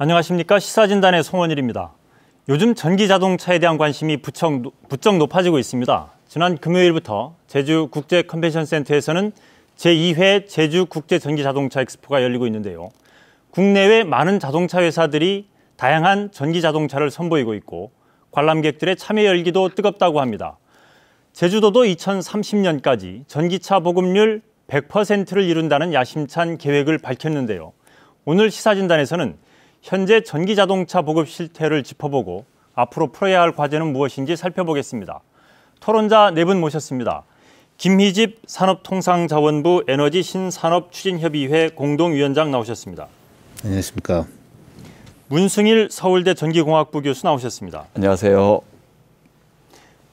안녕하십니까 시사진단의 송원일입니다. 요즘 전기자동차에 대한 관심이 부쩍, 부쩍 높아지고 있습니다. 지난 금요일부터 제주 국제 컨벤션 센터에서는 제2회 제주 국제 전기자동차 엑스포가 열리고 있는데요. 국내외 많은 자동차 회사들이 다양한 전기자동차를 선보이고 있고 관람객들의 참여 열기도 뜨겁다고 합니다. 제주도도 2030년까지 전기차 보급률 100%를 이룬다는 야심찬 계획을 밝혔는데요. 오늘 시사진단에서는 현재 전기자동차 보급 실태를 짚어보고 앞으로 풀어야 할 과제는 무엇인지 살펴보겠습니다. 토론자 네 분 모셨습니다. 김희집 산업통상자원부 에너지 신산업 추진협의회 공동위원장 나오셨습니다. 안녕하십니까. 문승일 서울대 전기공학부 교수 나오셨습니다. 안녕하세요.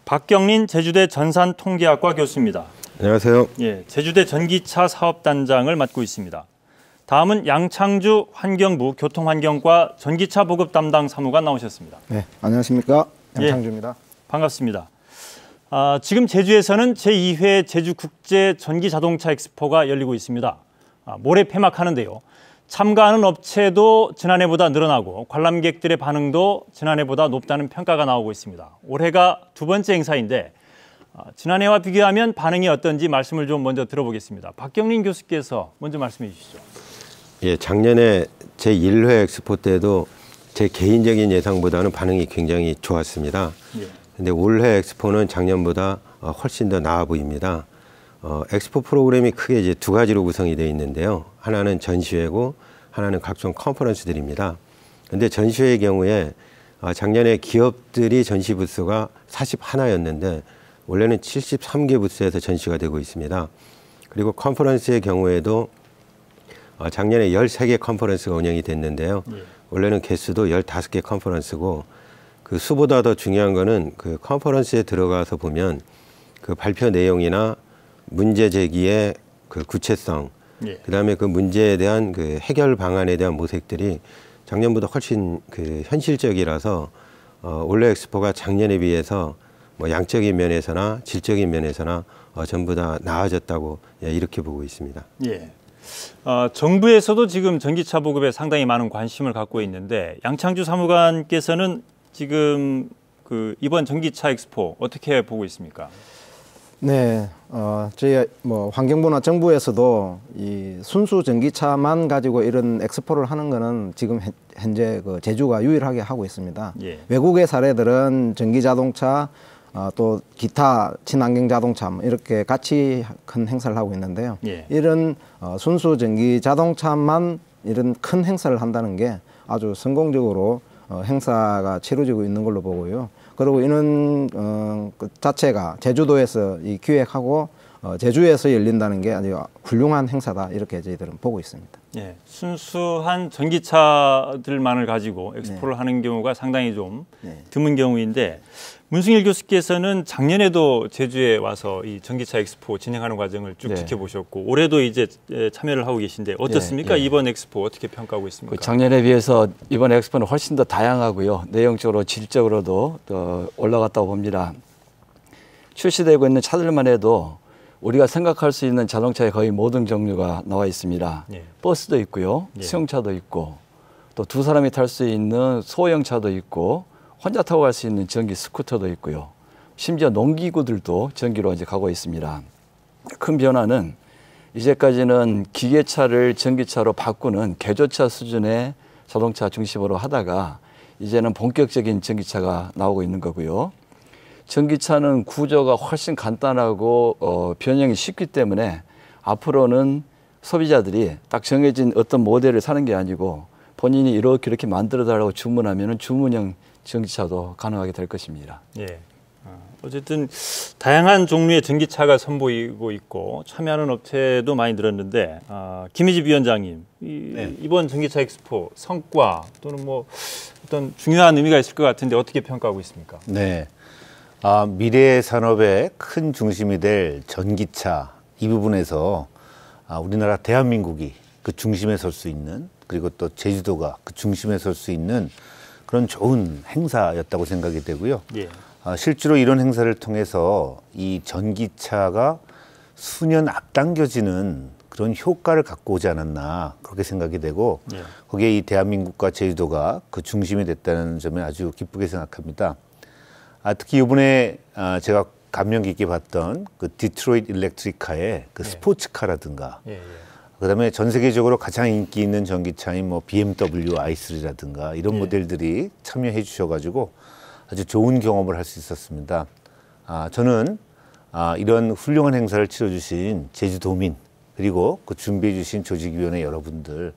박경린 제주대 전산통계학과 교수입니다. 안녕하세요. 예, 제주대 전기차 사업단장을 맡고 있습니다. 다음은 양창주 환경부 교통환경과 전기차 보급 담당 사무관 나오셨습니다. 네, 안녕하십니까. 예, 양창주입니다. 예, 반갑습니다. 아, 지금 제주에서는 제2회 제주국제 전기자동차 엑스포가 열리고 있습니다. 아, 모레 폐막하는데요. 참가하는 업체도 지난해보다 늘어나고 관람객들의 반응도 지난해보다 높다는 평가가 나오고 있습니다. 올해가 두 번째 행사인데 아, 지난해와 비교하면 반응이 어떤지 말씀을 좀 먼저 들어보겠습니다. 박경린 교수께서 먼저 말씀해 주시죠. 예, 작년에 제 1회 엑스포 때도 제 개인적인 예상보다는 반응이 굉장히 좋았습니다. 예. 근데 올해 엑스포는 작년보다 어, 훨씬 더 나아 보입니다. 어, 엑스포 프로그램이 크게 이제 두 가지로 구성이 되어 있는데요. 하나는 전시회고 하나는 각종 컨퍼런스들입니다. 근데 전시회의 경우에 어, 작년에 기업들이 전시 부스가 41였는데 원래는 73개 부스에서 전시가 되고 있습니다. 그리고 컨퍼런스의 경우에도 어, 작년에 13개 컨퍼런스가 운영이 됐는데요. 네. 원래는 개수도 15개 컨퍼런스고 그 수보다 더 중요한 거는 그 컨퍼런스에 들어가서 보면 그 발표 내용이나 문제 제기의 그 구체성, 예. 그다음에 그 문제에 대한 그 해결 방안에 대한 모색들이 작년보다 훨씬 그 현실적이라서 어, 올해 엑스포가 작년에 비해서 뭐 양적인 면에서나 질적인 면에서나 어, 전부 다 나아졌다고 예, 이렇게 보고 있습니다. 예. 어, 정부에서도 지금 전기차 보급에 상당히 많은 관심을 갖고 있는데 양창주 사무관께서는 지금 그 이번 전기차 엑스포 어떻게 보고 있습니까? 네, 어, 저희 뭐 환경부나 정부에서도 이 순수 전기차만 가지고 이런 엑스포를 하는 거는 지금 현재 그 제주가 유일하게 하고 있습니다. 예. 외국의 사례들은 전기 자동차 어, 또 기타 친환경 자동차 이렇게 같이 큰 행사를 하고 있는데요. 예. 이런 어, 순수 전기 자동차만 이런 큰 행사를 한다는 게 아주 성공적으로 어, 행사가 치러지고 있는 걸로 보고요. 그리고 이런 어, 그 자체가 제주도에서 이 기획하고 어, 제주에서 열린다는 게 아주 훌륭한 행사다 이렇게 저희들은 보고 있습니다. 예, 순수한 전기차들만을 가지고 네. 엑스포를 네. 하는 경우가 상당히 좀 네. 드문 경우인데 문승일 교수께서는 작년에도 제주에 와서 이 전기차 엑스포 진행하는 과정을 쭉 네. 지켜보셨고 올해도 이제 참여를 하고 계신데 어떻습니까? 예, 예. 이번 엑스포 어떻게 평가하고 있습니까? 그 작년에 비해서 이번 엑스포는 훨씬 더 다양하고요. 내용적으로 질적으로도 더 올라갔다고 봅니다. 출시되고 있는 차들만 해도 우리가 생각할 수 있는 자동차의 거의 모든 종류가 나와 있습니다. 예. 버스도 있고요. 예. 승용차도 있고 또 두 사람이 탈 수 있는 소형차도 있고 혼자 타고 갈 수 있는 전기 스쿠터도 있고요. 심지어 농기구들도 전기로 이제 가고 있습니다. 큰 변화는 이제까지는 기계차를 전기차로 바꾸는 개조차 수준의 자동차 중심으로 하다가 이제는 본격적인 전기차가 나오고 있는 거고요. 전기차는 구조가 훨씬 간단하고 어, 변형이 쉽기 때문에 앞으로는 소비자들이 딱 정해진 어떤 모델을 사는 게 아니고 본인이 이렇게 이렇게 만들어 달라고 주문하면 주문형 전기차도 가능하게 될 것입니다. 예. 어, 어쨌든 다양한 종류의 전기차가 선보이고 있고 참여하는 업체도 많이 늘었는데 어, 김희집 위원장님 이, 네. 이번 전기차 엑스포 성과 또는 뭐 어떤 중요한 의미가 있을 것 같은데 어떻게 평가하고 있습니까? 네, 아, 미래 산업의 큰 중심이 될 전기차 이 부분에서 아, 우리나라 대한민국이 그 중심에 설 수 있는 그리고 또 제주도가 그 중심에 설 수 있는 그런 좋은 행사였다고 생각이 되고요. 예. 아, 실제로 이런 행사를 통해서 이 전기차가 수년 앞당겨지는 그런 효과를 갖고 오지 않았나 그렇게 생각이 되고 예. 거기에 이 대한민국과 제주도가 그 중심이 됐다는 점에 아주 기쁘게 생각합니다. 아, 특히 이번에 아, 제가 감명 깊게 봤던 그 디트로이트 일렉트리카의 그 예. 스포츠카라든가 예, 예. 그다음에 전 세계적으로 가장 인기 있는 전기차인 뭐 BMW i3라든가 이런 네. 모델들이 참여해 주셔가지고 아주 좋은 경험을 할 수 있었습니다. 아, 저는 아, 이런 훌륭한 행사를 치러주신 제주도민 그리고 그 준비해주신 조직위원회 여러분들,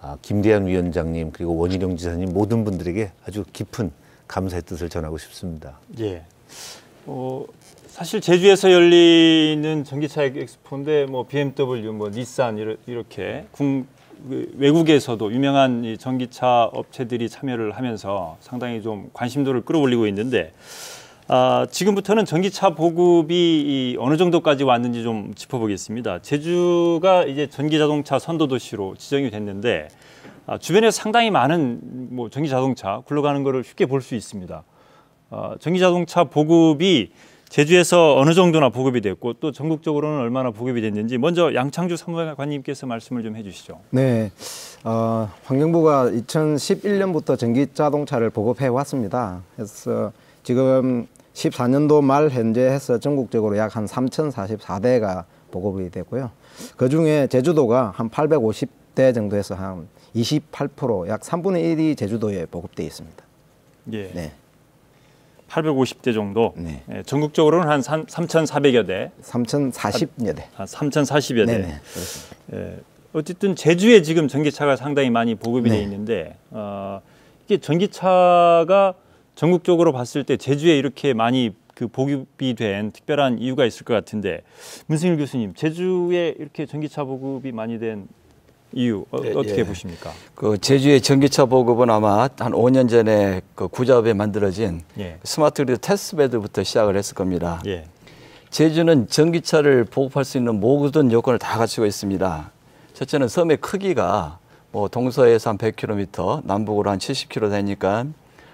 아, 김대한 위원장님 그리고 원희룡 지사님 모든 분들에게 아주 깊은 감사의 뜻을 전하고 싶습니다. 예. 어, 사실 제주에서 열리는 전기차 엑스포인데 뭐 BMW, 뭐 닛산 이렇게 국, 그 외국에서도 유명한 이 전기차 업체들이 참여를 하면서 상당히 좀 관심도를 끌어올리고 있는데 아, 지금부터는 전기차 보급이 어느 정도까지 왔는지 좀 짚어보겠습니다. 제주가 이제 전기자동차 선도도시로 지정이 됐는데 아, 주변에 상당히 많은 뭐 전기자동차 굴러가는 것을 쉽게 볼 수 있습니다. 아, 전기자동차 보급이 제주에서 어느 정도나 보급이 됐고 또 전국적으로는 얼마나 보급이 됐는지 먼저 양창주 사무관님께서 말씀을 좀 해주시죠. 네, 어, 환경부가 2011년부터 전기 자동차를 보급해 왔습니다. 그래서 지금 14년도 말 현재 해서 전국적으로 약 한 3,044대가 보급이 됐고요그 중에 제주도가 한 850대 정도에서 한 28%약 3분의 1이 제주도에 보급돼 있습니다. 예. 네. 850대 정도. 네. 예, 전국적으로는 한 3, 3,400여 대. 3,040여 대. 아, 3,040여 대. 네 예, 어쨌든 제주에 지금 전기차가 상당히 많이 보급이 네. 돼 있는데 어, 이게 전기차가 전국적으로 봤을 때 제주에 이렇게 많이 그 보급이 된 특별한 이유가 있을 것 같은데 문승일 교수님 제주에 이렇게 전기차 보급이 많이 된 이유 어, 예, 떻게 예. 보십니까? 그 제주의 전기차 보급은 아마 한 5년 전에 그 구자읍에 만들어진 예. 스마트 그리드 테스트베드부터 시작을 했을 겁니다. 예. 제주는 전기차를 보급할 수 있는 모든 요건을 다 갖추고 있습니다. 첫째는 섬의 크기가 뭐 동서에서 한 100km, 남북으로 한 70km 되니까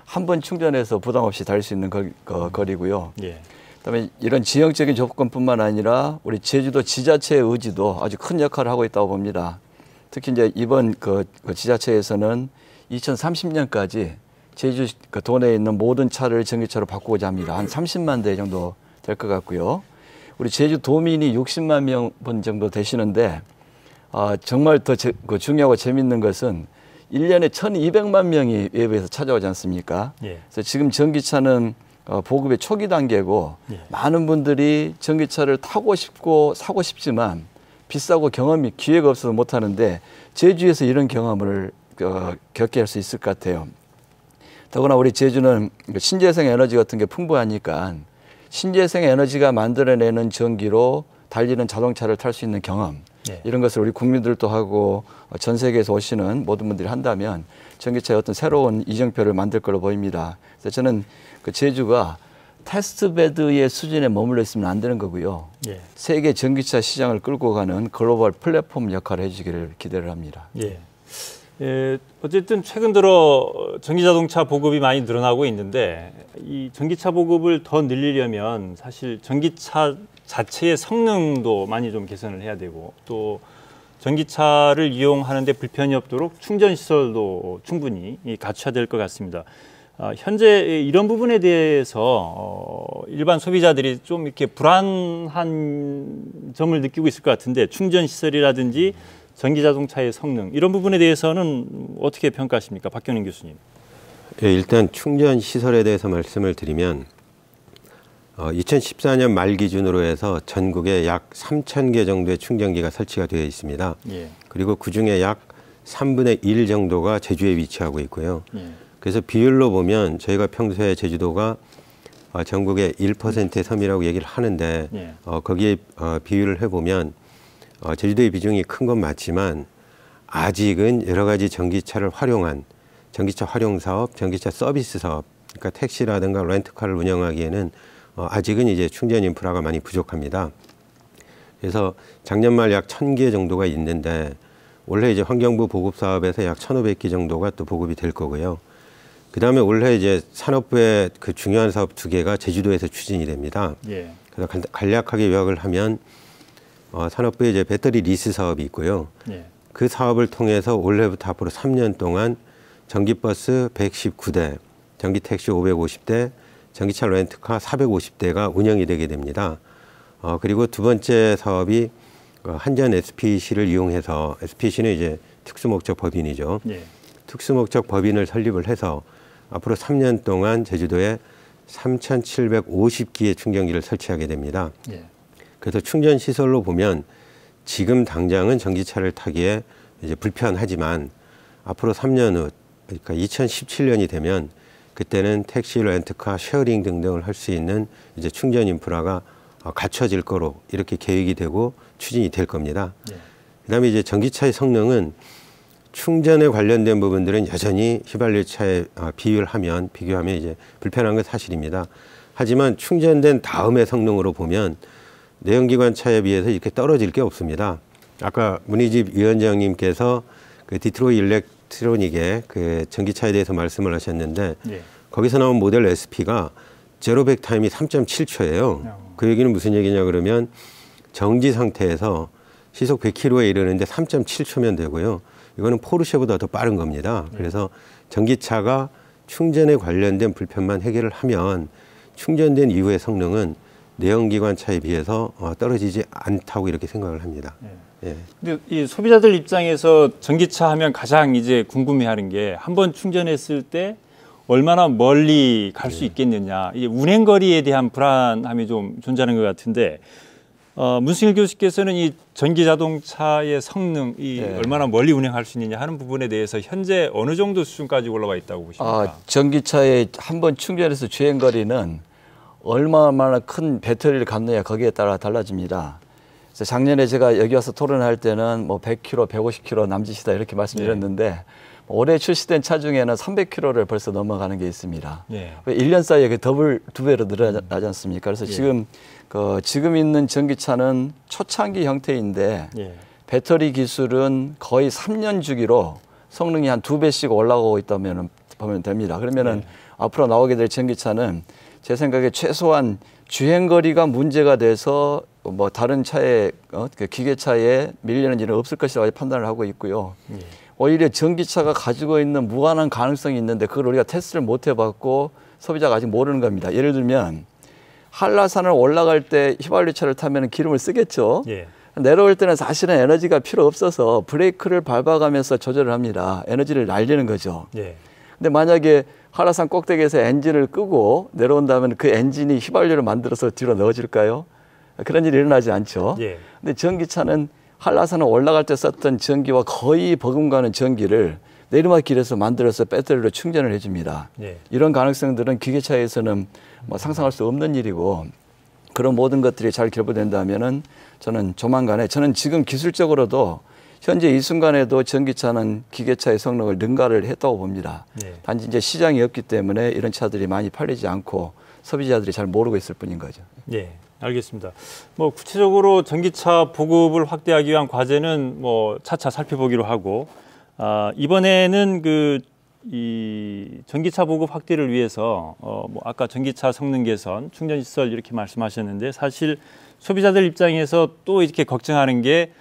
한 번 충전해서 부담 없이 달 수 있는 거리, 고요 예. 그다음에 이런 지형적인 접근뿐만 아니라 우리 제주도 지자체의 의지도 아주 큰 역할을 하고 있다고 봅니다. 특히 이제 이번 그, 그 지자체에서는 2030년까지 제주 그 도내에 있는 모든 차를 전기차로 바꾸고자 합니다. 한 30만 대 정도 될 것 같고요. 우리 제주 도민이 60만 명분 정도 되시는데 어, 정말 더 제, 그 중요하고 재밌는 것은 1년에 1,200만 명이 외부에서 찾아오지 않습니까? 예. 그래서 지금 전기차는 어, 보급의 초기 단계고 예. 많은 분들이 전기차를 타고 싶고 사고 싶지만 비싸고 경험이 기회가 없어서 못 하는데 제주에서 이런 경험을 어, 겪게 할 수 있을 것 같아요. 더구나 우리 제주는 그 신재생 에너지 같은 게 풍부하니까 신재생 에너지가 만들어내는 전기로 달리는 자동차를 탈 수 있는 경험 네. 이런 것을 우리 국민들도 하고 어, 전 세계에서 오시는 모든 분들이 한다면 전기차의 어떤 새로운 이정표를 만들 걸로 보입니다. 그래서 저는 그 제주가 테스트베드의 수준에 머물러 있으면 안 되는 거고요. 예. 세계 전기차 시장을 끌고 가는 글로벌 플랫폼 역할을 해주기를 기대를 합니다. 예. 예, 어쨌든 최근 들어 전기 자동차 보급이 많이 늘어나고 있는데 이 전기차 보급을 더 늘리려면 사실 전기차 자체의 성능도 많이 좀 개선을 해야 되고 또 전기차를 이용하는데 불편이 없도록 충전 시설도 충분히 갖춰야 될 것 같습니다. 어, 현재 이런 부분에 대해서 어, 일반 소비자들이 좀 이렇게 불안한 점을 느끼고 있을 것 같은데 충전 시설이라든지 전기 자동차의 성능 이런 부분에 대해서는 어떻게 평가하십니까, 박경림 교수님? 예, 일단 충전 시설에 대해서 말씀을 드리면 2014년 어, 말 기준으로 해서 전국에 약 3천 개 정도의 충전기가 설치가 되어 있습니다. 예. 그리고 그 중에 약 3분의 1 정도가 제주에 위치하고 있고요. 예. 그래서 비율로 보면 저희가 평소에 제주도가 어, 전국의 1%의 섬이라고 얘기를 하는데 예. 어, 거기에 어, 비율을 해보면 어, 제주도의 비중이 큰 건 맞지만 아직은 여러 가지 전기차를 활용한 전기차 활용 사업, 전기차 서비스 사업, 그러니까 택시라든가 렌트카를 운영하기에는 어, 아직은 이제 충전 인프라가 많이 부족합니다. 그래서 작년 말약천개 정도가 있는데 원래 이제 환경부 보급 사업에서 약 천오백 개 정도가 또 보급이 될 거고요. 그다음에 올해 이제 산업부의 그 중요한 사업 두 개가 제주도에서 추진이 됩니다. 예. 그래서 간략하게 요약을 하면 어, 산업부의 이제 배터리 리스 사업이 있고요. 예. 그 사업을 통해서 올해부터 앞으로 3년 동안 전기버스 119대, 전기택시 550대, 전기차 렌트카 450대가 운영이 되게 됩니다. 어, 그리고 두 번째 사업이 어, 한전 SPC를 이용해서 SPC는 이제 특수목적 법인이죠. 예. 특수목적 법인을 설립을 해서 앞으로 3년 동안 제주도에 3,750기의 충전기를 설치하게 됩니다. 예. 그래서 충전 시설로 보면 지금 당장은 전기차를 타기에 이제 불편하지만 앞으로 3년 후 그러니까 2017년이 되면 그때는 택시, 렌트카, 쉐어링 등등을 할 수 있는 이제 충전 인프라가 어, 갖춰질 거로 이렇게 계획이 되고 추진이 될 겁니다. 예. 그다음에 이제 전기차의 성능은 충전에 관련된 부분들은 여전히 휘발유 차에 아, 비율하면 비교하면 이제 불편한 건 사실입니다. 하지만 충전된 다음의 성능으로 보면 내연기관 차에 비해서 이렇게 떨어질 게 없습니다. 아까 문희집 위원장님께서 그 디트로이 일렉트로닉의 그 전기차에 대해서 말씀을 하셨는데 예. 거기서 나온 모델 SP가 제로백 타임이 3.7초예요. 어. 그 얘기는 무슨 얘기냐 그러면 정지 상태에서 시속 100km에 이르는데 3.7초면 되고요. 이거는 포르쉐보다 더 빠른 겁니다. 그래서 전기차가 충전에 관련된 불편만 해결을 하면 충전된 이후의 성능은 내연기관 차에 비해서 어, 떨어지지 않다고 이렇게 생각을 합니다. 네. 예. 근데 이 소비자들 입장에서 전기차 하면 가장 이제 궁금해하는 게 한 번 충전했을 때 얼마나 멀리 갈수 예. 네. 있겠느냐, 이 운행 거리에 대한 불안함이 좀 존재하는 것 같은데 어, 문승일 교수께서는 이 전기 자동차의 성능이 네. 얼마나 멀리 운행할 수 있느냐 하는 부분에 대해서 현재 어느 정도 수준까지 올라와 있다고 보십니까? 아, 전기차에 한 번 충전해서 주행 거리는 얼마나 큰 배터리를 갖느냐 거기에 따라 달라집니다. 그래서 작년에 제가 여기 와서 토론할 때는 뭐 100km, 150km 남짓이다 이렇게 말씀드렸는데 네. 올해 출시된 차 중에는 300km를 벌써 넘어가는 게 있습니다. 예. 1년 사이에 그 더블 두 배로 늘어나지 않습니까? 그래서 예. 지금 그 지금 있는 전기차는 초창기 형태인데 예. 배터리 기술은 거의 3년 주기로 성능이 한 두 배씩 올라가고 있다면 보면 됩니다. 그러면은 네. 앞으로 나오게 될 전기차는 제 생각에 최소한 주행 거리가 문제가 돼서 뭐 다른 차에 어, 그 기계차에 밀리는 일은 없을 것이라고 판단을 하고 있고요. 네. 오히려 전기차가 가지고 있는 무한한 가능성이 있는데 그걸 우리가 테스트를 못 해봤고 소비자가 아직 모르는 겁니다. 예를 들면 한라산을 올라갈 때 휘발유차를 타면 기름을 쓰겠죠. 예. 내려올 때는 사실은 에너지가 필요 없어서 브레이크를 밟아가면서 조절을 합니다. 에너지를 날리는 거죠. 예. 근데 만약에 한라산 꼭대기에서 엔진을 끄고 내려온다면 그 엔진이 휘발유를 만들어서 뒤로 넣어질까요? 그런 일이 일어나지 않죠. 예. 근데 전기차는 한라산을 올라갈 때 썼던 전기와 거의 버금가는 전기를 내리막 길에서 만들어서 배터리로 충전을 해줍니다. 예. 이런 가능성들은 기계차에서는 뭐 상상할 수 없는 일이고 그런 모든 것들이 잘 결부된다면은 저는 조만간에 저는 지금 기술적으로도 현재 이 순간에도 전기차는 기계차의 성능을 능가를 했다고 봅니다. 예. 단지 이제 시장이 없기 때문에 이런 차들이 많이 팔리지 않고 소비자들이 잘 모르고 있을 뿐인 거죠. 예. 알겠습니다. 뭐 구체적으로 전기차 보급을 확대하기 위한 과제는 뭐 차차 살펴보기로 하고 아, 이번에는 그 이 전기차 보급 확대를 위해서 어, 뭐 아까 전기차 성능 개선, 충전 시설 이렇게 말씀하셨는데 사실 소비자들 입장에서 또 이렇게 걱정하는 게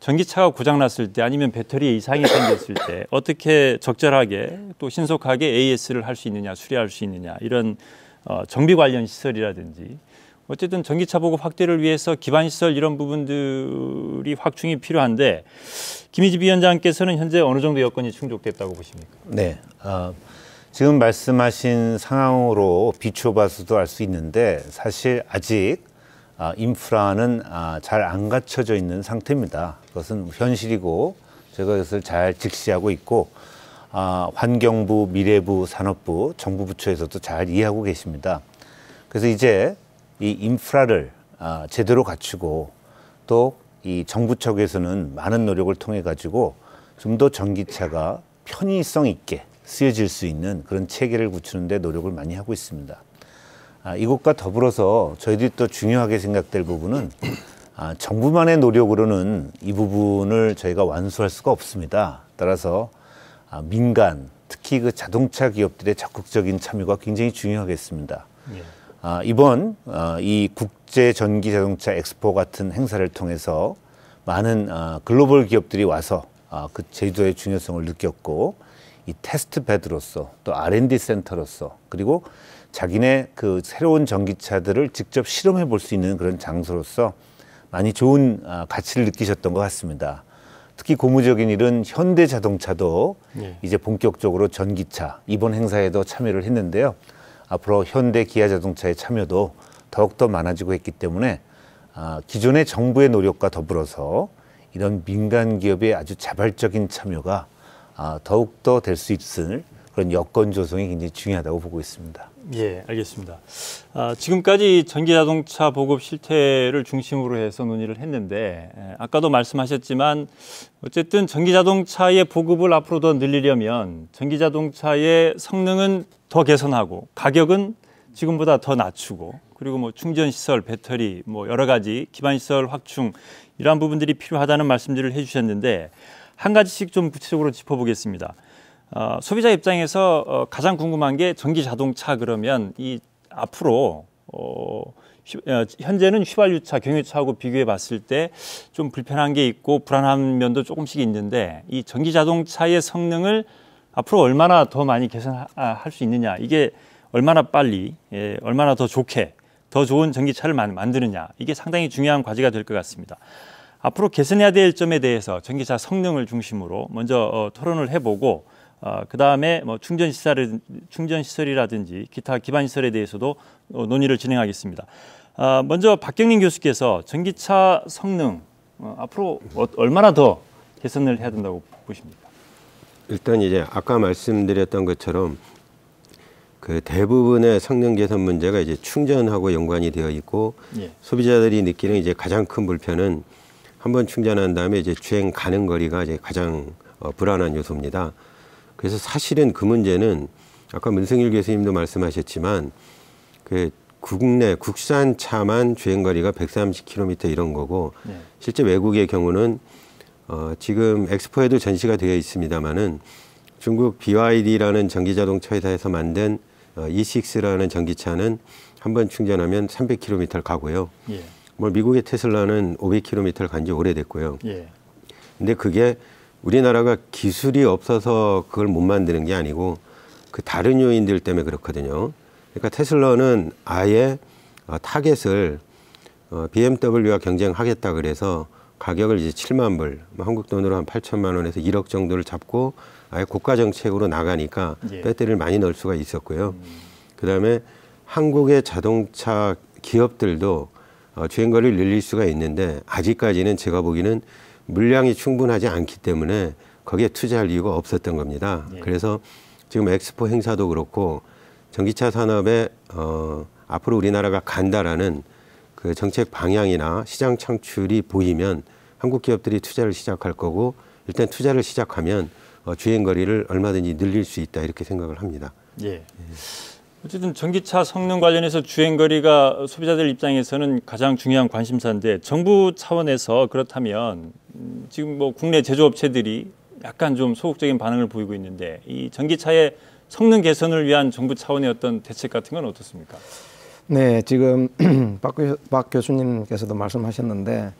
전기차가 고장났을 때 아니면 배터리 에 이상이 생겼을 때 어떻게 적절하게 또 신속하게 AS를 할 수 있느냐, 수리할 수 있느냐 이런 어, 정비 관련 시설이라든지 어쨌든 전기차 보급 확대를 위해서 기반 시설 이런 부분들이 확충이 필요한데 김희집 위원장께서는 현재 어느 정도 여건이 충족됐다고 보십니까? 네. 어, 지금 말씀하신 상황으로 비춰봐서도 알 수 있는데 사실 아직 아, 인프라는 아, 잘안 갖춰져 있는 상태입니다. 그것은 현실이고 제가 그것을 잘 직시하고 있고 아, 환경부, 미래부, 산업부, 정부 부처에서도 잘 이해하고 계십니다. 그래서 이제 이 인프라를 아, 제대로 갖추고 또이 정부 측에서는 많은 노력을 통해 가지고 좀 더 전기차가 편의성 있게 쓰여질 수 있는 그런 체계를 구축하는데 노력을 많이 하고 있습니다. 아, 이것과 더불어서 저희들이 또 중요하게 생각될 부분은 아, 정부만의 노력으로는 이 부분을 저희가 완수할 수가 없습니다. 따라서 아, 민간, 특히 그 자동차 기업들의 적극적인 참여가 굉장히 중요하겠습니다. 예. 아, 이번 아, 이 국제 전기 자동차 엑스포 같은 행사를 통해서 많은 아, 글로벌 기업들이 와서 아, 그 제주도의 중요성을 느꼈고 이 테스트 패드로서 또 R&D 센터로서 그리고 자기네 그 새로운 전기차들을 직접 실험해 볼 수 있는 그런 장소로서 많이 좋은 아, 가치를 느끼셨던 것 같습니다. 특히 고무적인 일은 현대 자동차도 네. 이제 본격적으로 전기차 이번 행사에도 참여를 했는데요. 앞으로 현대 기아 자동차의 참여도 더욱더 많아지고 있기 때문에 아, 기존의 정부의 노력과 더불어서 이런 민간 기업의 아주 자발적인 참여가 아, 더욱더 될 수 있을 그런 여건 조성이 굉장히 중요하다고 보고 있습니다. 예, 알겠습니다. 아, 지금까지 전기자동차 보급 실태를 중심으로 해서 논의를 했는데 아까도 말씀하셨지만 어쨌든 전기자동차의 보급을 앞으로 더 늘리려면 전기자동차의 성능은 더 개선하고 가격은 지금보다 더 낮추고 그리고 뭐 충전 시설, 배터리, 뭐 여러 가지 기반 시설 확충 이러한 부분들이 필요하다는 말씀들을 해주셨는데 한 가지씩 좀 구체적으로 짚어보겠습니다. 어, 소비자 입장에서 어, 가장 궁금한 게 전기 자동차 그러면 이 앞으로 어, 어 현재는 휘발유차, 경유차하고 비교해 봤을 때 좀 불편한 게 있고 불안한 면도 조금씩 있는데 이 전기 자동차의 성능을 앞으로 얼마나 더 많이 개선할 수 있느냐 이게 얼마나 빨리 예, 얼마나 더 좋게 더 좋은 전기차를 만드느냐 이게 상당히 중요한 과제가 될 것 같습니다. 앞으로 개선해야 될 점에 대해서 전기차 성능을 중심으로 먼저 어, 토론을 해보고 어, 그 다음에 뭐 충전 시설 충전 시설이라든지 기타 기반 시설에 대해서도 어, 논의를 진행하겠습니다. 어, 먼저 박경림 교수께서 전기차 성능 어, 앞으로 어, 얼마나 더 개선을 해야 된다고 보십니까? 일단 이제 아까 말씀드렸던 것처럼 그 대부분의 성능 개선 문제가 이제 충전하고 연관이 되어 있고 예. 소비자들이 느끼는 이제 가장 큰 불편은 한번 충전한 다음에 이제 주행 가는 거리가 이제 가장 어, 불안한 요소입니다. 그래서 사실은 그 문제는 아까 문승일 교수님도 말씀하셨지만 그 국내 국산 차만 주행 거리가 130km 이런 거고 네. 실제 외국의 경우는 어, 지금 엑스포에도 전시가 되어 있습니다만은 중국 BYD라는 전기자동차 회사에서 만든 어, E6라는 전기차는 한 번 충전하면 300km를 가고요. 예. 뭐 미국의 테슬라는 500km를 간 지 오래됐고요. 예. 근데 그게 우리나라가 기술이 없어서 그걸 못 만드는 게 아니고 그 다른 요인들 때문에 그렇거든요. 그러니까 테슬라는 아예 어, 타겟을 어, BMW와 경쟁하겠다 그래서 가격을 이제 7만 불, 뭐 한국 돈으로 한 8천만 원에서 1억 정도를 잡고 아예 고가 정책으로 나가니까 예. 배터리를 많이 넣을 수가 있었고요. 음. 그다음에 한국의 자동차 기업들도 어, 주행거리를 늘릴 수가 있는데 아직까지는 제가 보기에는 물량이 충분하지 않기 때문에 거기에 투자할 이유가 없었던 겁니다. 예. 그래서 지금 엑스포 행사도 그렇고 전기차 산업에 어, 앞으로 우리나라가 간다라는 그 정책 방향이나 시장 창출이 보이면 한국 기업들이 투자를 시작할 거고 일단 투자를 시작하면 어, 주행 거리를 얼마든지 늘릴 수 있다 이렇게 생각을 합니다. 예. 예. 어쨌든 전기차 성능 관련해서 주행거리가 소비자들 입장에서는 가장 중요한 관심사인데 정부 차원에서 그렇다면 음, 지금 뭐 국내 제조업체들이 약간 좀 소극적인 반응을 보이고 있는데 이 전기차의 성능 개선을 위한 정부 차원의 어떤 대책 같은 건 어떻습니까? 네, 지금 박, 교, 수님께서도 말씀하셨는데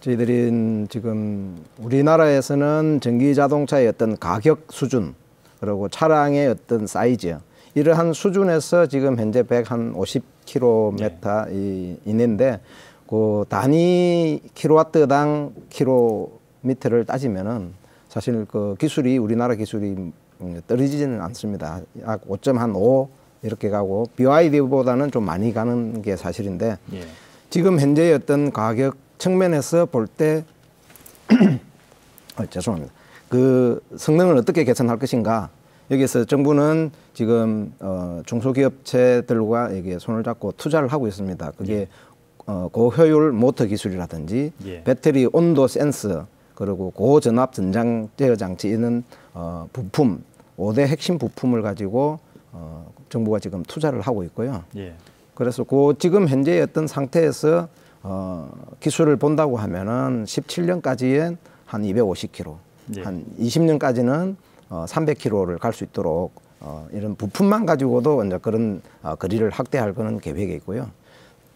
저희들이 지금 우리나라에서는 전기 자동차의 어떤 가격 수준 그리고 차량의 어떤 사이즈 이러한 수준에서 지금 현재 백 150km 네. 이있는데그 단위 킬로와트당 킬로미터를 따지면은 사실 그 기술이 우리나라 기술이 음, 떨어지지는 않습니다. 약 5.5 이렇게 가고 BYD보다는 좀 많이 가는 게 사실인데 예. 지금 현재의 어떤 가격 측면에서 볼때 어, 죄송합니다. 그 성능을 어떻게 개선할 것인가 여기서 정부는 지금 어, 중소기업체들과 이게 손을 잡고 투자를 하고 있습니다. 그게 예. 어, 고효율 모터 기술이라든지 예. 배터리 온도 센서 그리고 고전압 전장 제어 장치 있는 어, 부품 오대 핵심 부품을 가지고 어, 정부가 지금 투자를 하고 있고요. 예. 그래서 그 지금 현재 어떤 상태에서 어, 기술을 본다고 하면은 17년까지엔 한 250km, 예. 한 20년까지는 어, 300km를 갈 수 있도록 어, 이런 부품만 가지고도 이제 그런 어, 거리를 확대할 거는 계획이 있고요.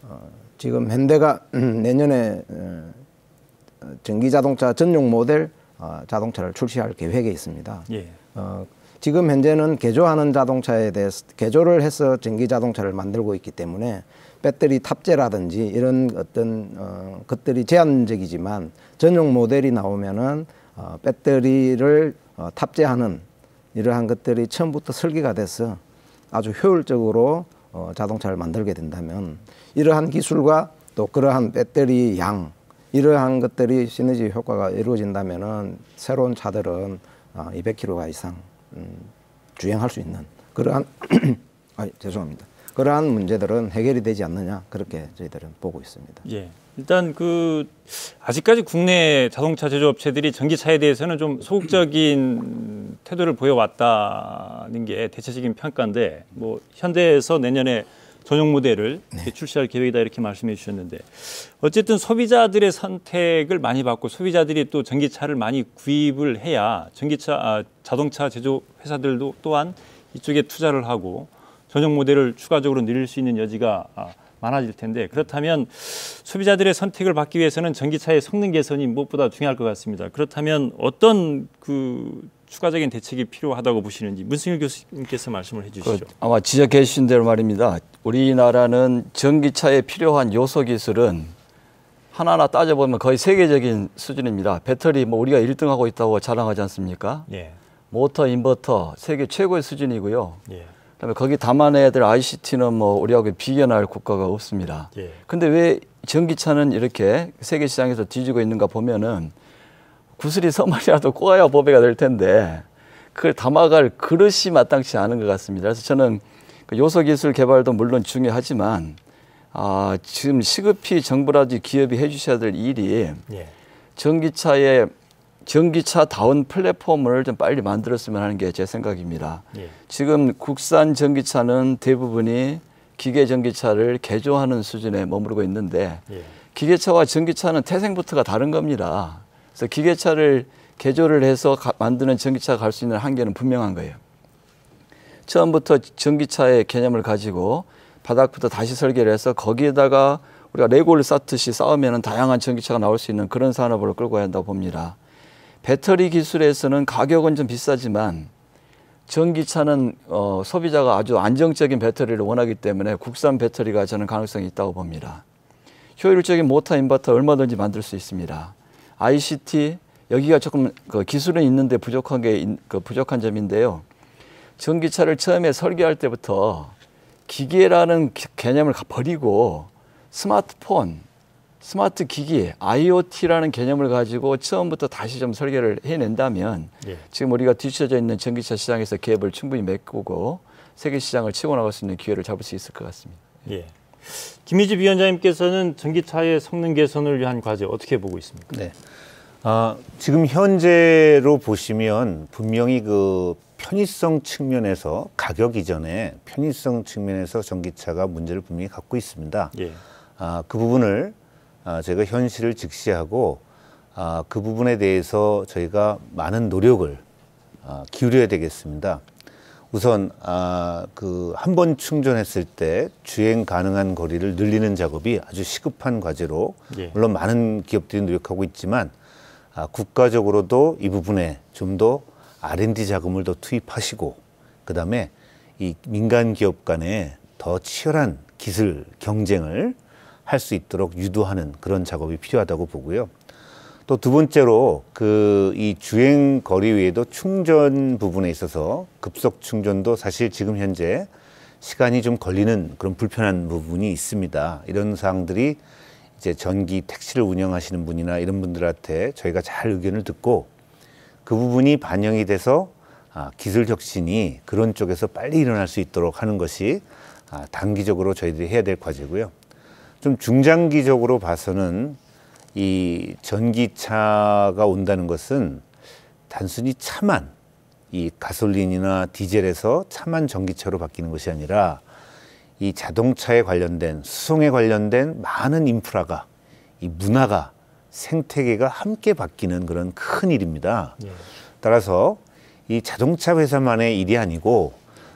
어, 지금 현대가 음, 내년에 어, 전기 자동차 전용 모델 어, 자동차를 출시할 계획에 있습니다. 예. 어, 지금 현재는 개조하는 자동차에 대해서 개조를 해서 전기 자동차를 만들고 있기 때문에 배터리 탑재라든지 이런 어떤 어, 것들이 제한적이지만 전용 모델이 나오면은 어, 배터리를 어, 탑재하는 이러한 것들이 처음부터 설계가 돼서 아주 효율적으로 어, 자동차를 만들게 된다면 이러한 기술과 또 그러한 배터리 양 이러한 것들이 시너지 효과가 이루어진다면은 새로운 차들은 어, 200km 이상 음, 주행할 수 있는 그러한 아, 죄송합니다. 그러한 문제들은 해결이 되지 않느냐 그렇게 저희들은 보고 있습니다. 예. 일단 그 아직까지 국내 자동차 제조업체들이 전기차에 대해서는 좀 소극적인 태도를 보여왔다는 게 대체적인 평가인데 뭐 현대에서 내년에 전용 모델을 네. 출시할 계획이다 이렇게 말씀해 주셨는데 어쨌든 소비자들의 선택을 많이 받고 소비자들이 또 전기차를 많이 구입을 해야 전기차 아, 자동차 제조 회사들도 또한 이쪽에 투자를 하고 전용 모델을 추가적으로 늘릴 수 있는 여지가 아, 많아질 텐데 그렇다면 소비자들의 선택을 받기 위해서는 전기차의 성능 개선이 무엇보다 중요할 것 같습니다. 그렇다면 어떤 그 추가적인 대책이 필요하다고 보시는지 문승일 교수님께서 말씀을 해주시죠. 그 아마 지적해 주신 대로 말입니다. 우리나라는 전기차에 필요한 요소 기술은 하나하나 따져보면 거의 세계적인 수준입니다. 배터리 뭐 우리가 1등하고 있다고 자랑하지 않습니까? 예. 모터, 인버터 세계 최고의 수준이고요. 예. 그다음에 거기 담아내야 될 ICT는 뭐 우리하고 비견할 국가가 없습니다. 예. 근데 왜 전기차는 이렇게 세계 시장에서 뒤지고 있는가 보면은 구슬이 서말이라도 꼬아야 보배가 될 텐데 그걸 담아갈 그릇이 마땅치 않은 것 같습니다. 그래서 저는 그 요소 기술 개발도 물론 중요하지만 아, 지금 시급히 정부라든지 기업이 해주셔야 될 일이 예. 전기차의 전기차 다운 플랫폼을 좀 빨리 만들었으면 하는 게 제 생각입니다. 예. 지금 국산 전기차는 대부분이 기계 전기차를 개조하는 수준에 머무르고 있는데 예. 기계차와 전기차는 태생부터가 다른 겁니다. 그래서 기계차를 개조를 해서 가, 만드는 전기차가 갈 수 있는 한계는 분명한 거예요. 처음부터 전기차의 개념을 가지고 바닥부터 다시 설계를 해서 거기에다가 우리가 레고를 쌓듯이 쌓으면 다양한 전기차가 나올 수 있는 그런 산업으로 끌고 가야 한다고 봅니다. 배터리 기술에서는 가격은 좀 비싸지만 전기차는 어, 소비자가 아주 안정적인 배터리를 원하기 때문에 국산 배터리가 저는 가능성이 있다고 봅니다. 효율적인 모터 인버터 얼마든지 만들 수 있습니다. ICT 여기가 조금 그 기술은 있는데 부족한 게그 부족한 점인데요. 전기차를 처음에 설계할 때부터 기계라는 개념을 버리고 스마트폰 스마트 기기 IoT라는 개념을 가지고 처음부터 다시 좀 설계를 해낸다면 예. 지금 우리가 뒤쳐져 있는 전기차 시장에서 갭을 충분히 메꾸고 세계 시장을 치고 나갈 수 있는 기회를 잡을 수 있을 것 같습니다. 예. 예. 김희집 위원장님께서는 전기차의 성능 개선을 위한 과제 어떻게 보고 있습니까? 네. 아, 지금 현재로 보시면 분명히 그 편의성 측면에서 가격 이전에 편의성 측면에서 전기차가 문제를 분명히 갖고 있습니다. 예. 아, 그 부분을 저희가 아, 현실을 직시하고 아, 그 부분에 대해서 저희가 많은 노력을 아, 기울여야 되겠습니다. 우선 그한 번 충전했을 때 주행 가능한 거리를 늘리는 작업이 아주 시급한 과제로 예. 물론 많은 기업들이 노력하고 있지만 국가적으로도 이 부분에 좀 더 R&D 자금을 더 투입하시고 그다음에 이 민간 기업 간에더 치열한 기술 경쟁을 할수 있도록 유도하는 그런 작업이 필요하다고 보고요. 또 두 번째로 그 이 주행 거리 외에도 충전 부분에 있어서 급속 충전도 사실 지금 현재 시간이 좀 걸리는 그런 불편한 부분이 있습니다. 이런 사항들이 이제 전기 택시를 운영하시는 분이나 이런 분들한테 저희가 잘 의견을 듣고 그 부분이 반영이 돼서 아, 기술 혁신이 그런 쪽에서 빨리 일어날 수 있도록 하는 것이 아, 단기적으로 저희들이 해야 될 과제고요. 좀 중장기적으로 봐서는 이 전기차가 온다는 것은 단순히 차만 이 가솔린이나 디젤에서 차만 전기차로 바뀌는 것이 아니라 이 자동차에 관련된 수송에 관련된 많은 인프라가 이 문화가 생태계가 함께 바뀌는 그런 큰 일입니다. 예. 따라서 이 자동차 회사만의 일이 아니고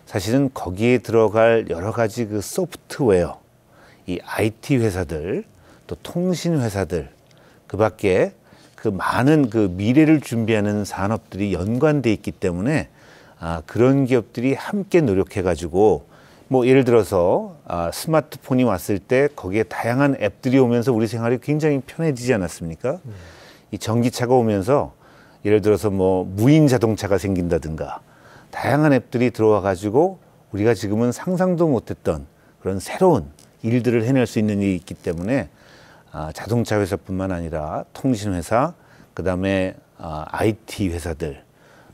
사실은 거기에 들어갈 여러 가지 그 소프트웨어 이 IT 회사들 또 통신 회사들 그 밖에 그 많은 그 미래를 준비하는 산업들이 연관돼 있기 때문에 아, 그런 기업들이 함께 노력해 가지고 뭐 예를 들어서 아, 스마트폰이 왔을 때 거기에 다양한 앱들이 오면서 우리 생활이 굉장히 편해지지 않았습니까? 음. 이 전기차가 오면서 예를 들어서 뭐 무인 자동차가 생긴다든가 다양한 앱들이 들어와 가지고 우리가 지금은 상상도 못했던 그런 새로운 일들을 해낼 수 있는 일이 있기 때문에 아, 자동차 회사뿐만 아니라 통신 회사, 그 다음에 아, IT 회사들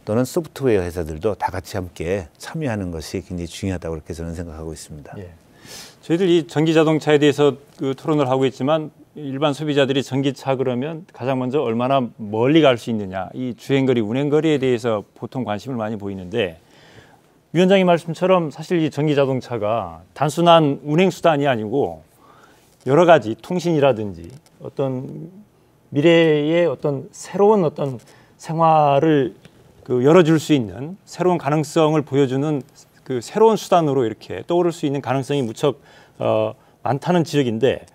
또는 소프트웨어 회사들도 다 같이 함께 참여하는 것이 굉장히 중요하다고 그렇게 저는 생각하고 있습니다. 예. 저희들 이 전기 자동차에 대해서 그 토론을 하고 있지만 일반 소비자들이 전기차 그러면 가장 먼저 얼마나 멀리 갈 수 있느냐 이 주행거리, 운행거리에 대해서 보통 관심을 많이 보이는데 위원장님 말씀처럼 사실 이 전기 자동차가 단순한 운행 수단이 아니고 여러 가지 통신이라든지 어떤 미래의 어떤 새로운 어떤 생활을 그 열어줄 수 있는 새로운 가능성을 보여주는 그 새로운 수단으로 이렇게 떠오를 수 있는 가능성이 무척 어, 많다는 지적인데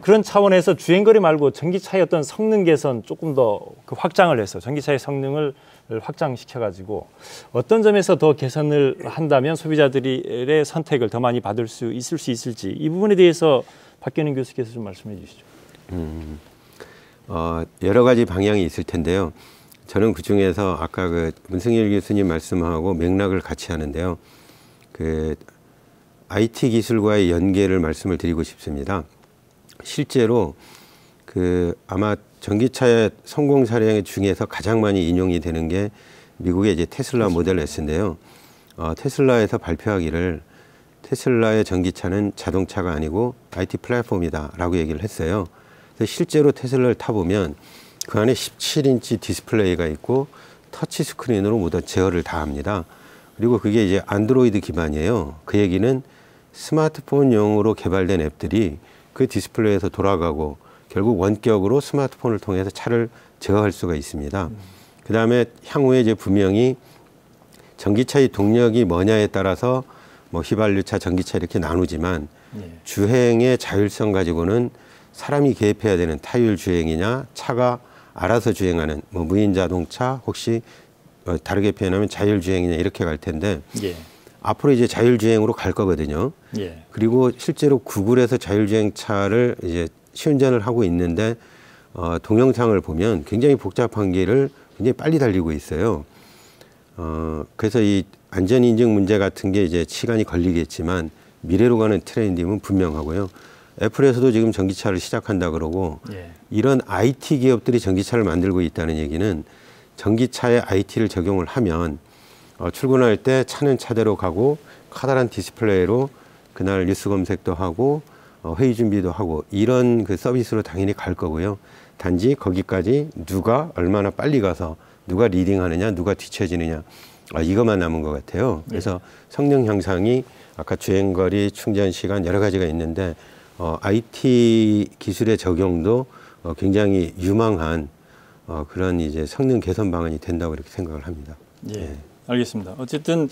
그런 차원에서 주행거리 말고 전기차의 어떤 성능 개선 조금 더 그 확장을 해서 전기차의 성능을 확장시켜가지고 어떤 점에서 더 개선을 한다면 소비자들의 선택을 더 많이 받을 수 있을 수 있을지 이 부분에 대해서 박기는 교수께서 좀 말씀해 주시죠. 음, 어, 여러 가지 방향이 있을 텐데요. 저는 그 중에서 아까 그 문승일 교수님 말씀하고 맥락을 같이 하는데요. 그 IT 기술과의 연계를 말씀을 드리고 싶습니다. 실제로 그 아마 전기차의 성공 사례 중에서 가장 많이 인용이 되는 게 미국의 이제 테슬라 그렇죠. 모델 S인데요. 어, 테슬라에서 발표하기를 테슬라의 전기차는 자동차가 아니고 IT 플랫폼이다라고 얘기를 했어요. 그래서 실제로 테슬라를 타보면 그 안에 17인치 디스플레이가 있고 터치 스크린으로 모두 제어를 다 합니다. 그리고 그게 이제 안드로이드 기반이에요. 그 얘기는 스마트폰용으로 개발된 앱들이 그 디스플레이에서 돌아가고 결국 원격으로 스마트폰을 통해서 차를 제어할 수가 있습니다. 그 다음에 향후에 이제 분명히 전기차의 동력이 뭐냐에 따라서 뭐 휘발유차, 전기차 이렇게 나누지만 네. 주행의 자율성 가지고는 사람이 개입해야 되는 타율 주행이냐 차가 알아서 주행하는 뭐 무인 자동차 혹시 어, 다르게 표현하면 자율 주행이냐 이렇게 갈 텐데 예. 앞으로 이제 자율 주행으로 갈 거거든요. 예. 그리고 실제로 구글에서 자율 주행차를 이제 시운전을 하고 있는데 어, 동영상을 보면 굉장히 복잡한 길을 굉장히 빨리 달리고 있어요. 어, 그래서 이 안전 인증 문제 같은 게 이제 시간이 걸리겠지만 미래로 가는 트렌드임은 분명하고요. 애플에서도 지금 전기차를 시작한다 그러고 예. 이런 IT 기업들이 전기차를 만들고 있다는 얘기는 전기차에 IT를 적용을 하면 어, 출근할 때 차는 차대로 가고 커다란 디스플레이로 그날 뉴스 검색도 하고 어, 회의 준비도 하고 이런 그 서비스로 당연히 갈 거고요. 단지 거기까지 누가 얼마나 빨리 가서 누가 리딩하느냐, 누가 뒤처지느냐 아, 이것만 남은 것 같아요. 네. 그래서 성능 향상이 아까 주행거리, 충전 시간 여러 가지가 있는데 어, IT 기술의 적용도 어, 굉장히 유망한 어, 그런 이제 성능 개선 방안이 된다고 이렇게 생각을 합니다. 예. 예. 알겠습니다. 어쨌든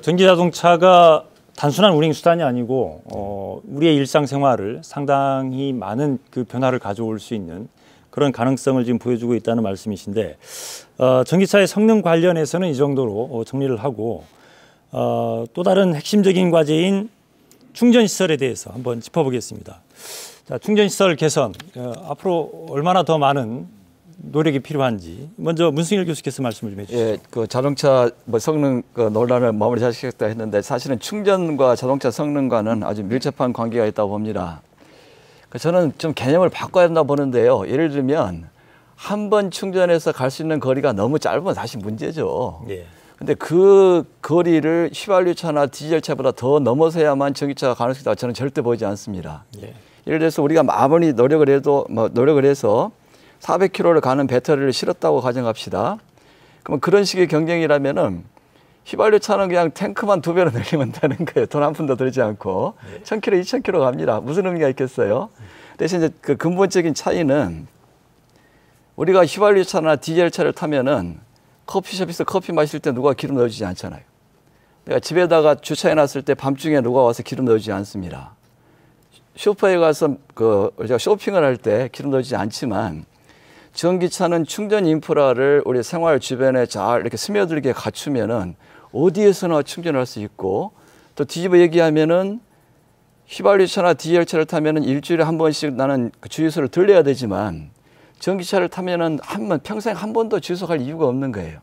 전기 자동차가 단순한 운행 수단이 아니고 네. 어, 우리의 일상생활을 상당히 많은 그 변화를 가져올 수 있는 그런 가능성을 지금 보여주고 있다는 말씀이신데 어, 전기차의 성능 관련해서는 이 정도로 어, 정리를 하고 어, 또 다른 핵심적인 과제인 충전 시설에 대해서 한번 짚어보겠습니다. 자, 충전 시설 개선 어, 앞으로 얼마나 더 많은 노력이 필요한지 먼저 문승일 교수께서 말씀을 좀 해주시죠. 예, 그 자동차 뭐 성능 그 논란을 마무리하시겠다 했는데 사실은 충전과 자동차 성능과는 아주 밀접한 관계가 있다고 봅니다. 그 저는 좀 개념을 바꿔야 한다 보는데요. 예를 들면 한 번 충전해서 갈 수 있는 거리가 너무 짧으면 사실 문제죠. 예. 근데 그 거리를 휘발유차나 디젤차보다 더 넘어서야만 전기차가 가능성이 있다 저는 절대 보지 않습니다. 예. 예를 들어서 우리가 아무리 노력을 해도 뭐 노력을 해서 400km를 가는 배터리를 실었다고 가정합시다. 그럼 그런 식의 경쟁이라면은 휘발유 차는 그냥 탱크만 두 배로 늘리면 되는 거예요. 돈 한 푼도 들지 않고 1,000km, 2,000km 갑니다. 무슨 의미가 있겠어요? 대신 이제 그 근본적인 차이는 우리가 휘발유 차나 디젤 차를 타면은 커피숍에서 커피 마실 때 누가 기름 넣어주지 않잖아요. 내가 집에다가 주차해 놨을 때 밤중에 누가 와서 기름 넣어주지 않습니다. 슈퍼에 가서 그 우리가 쇼핑을 할 때 기름 넣어주지 않지만 전기차는 충전 인프라를 우리 생활 주변에 잘 이렇게 스며들게 갖추면은 어디에서나 충전할 수 있고 또 뒤집어 얘기하면은 휘발유차나 디젤차를 타면은 일주일에 한 번씩 나는 그 주유소를 들려야 되지만 전기차를 타면은 한 번 평생 한 번도 주유소 갈 이유가 없는 거예요.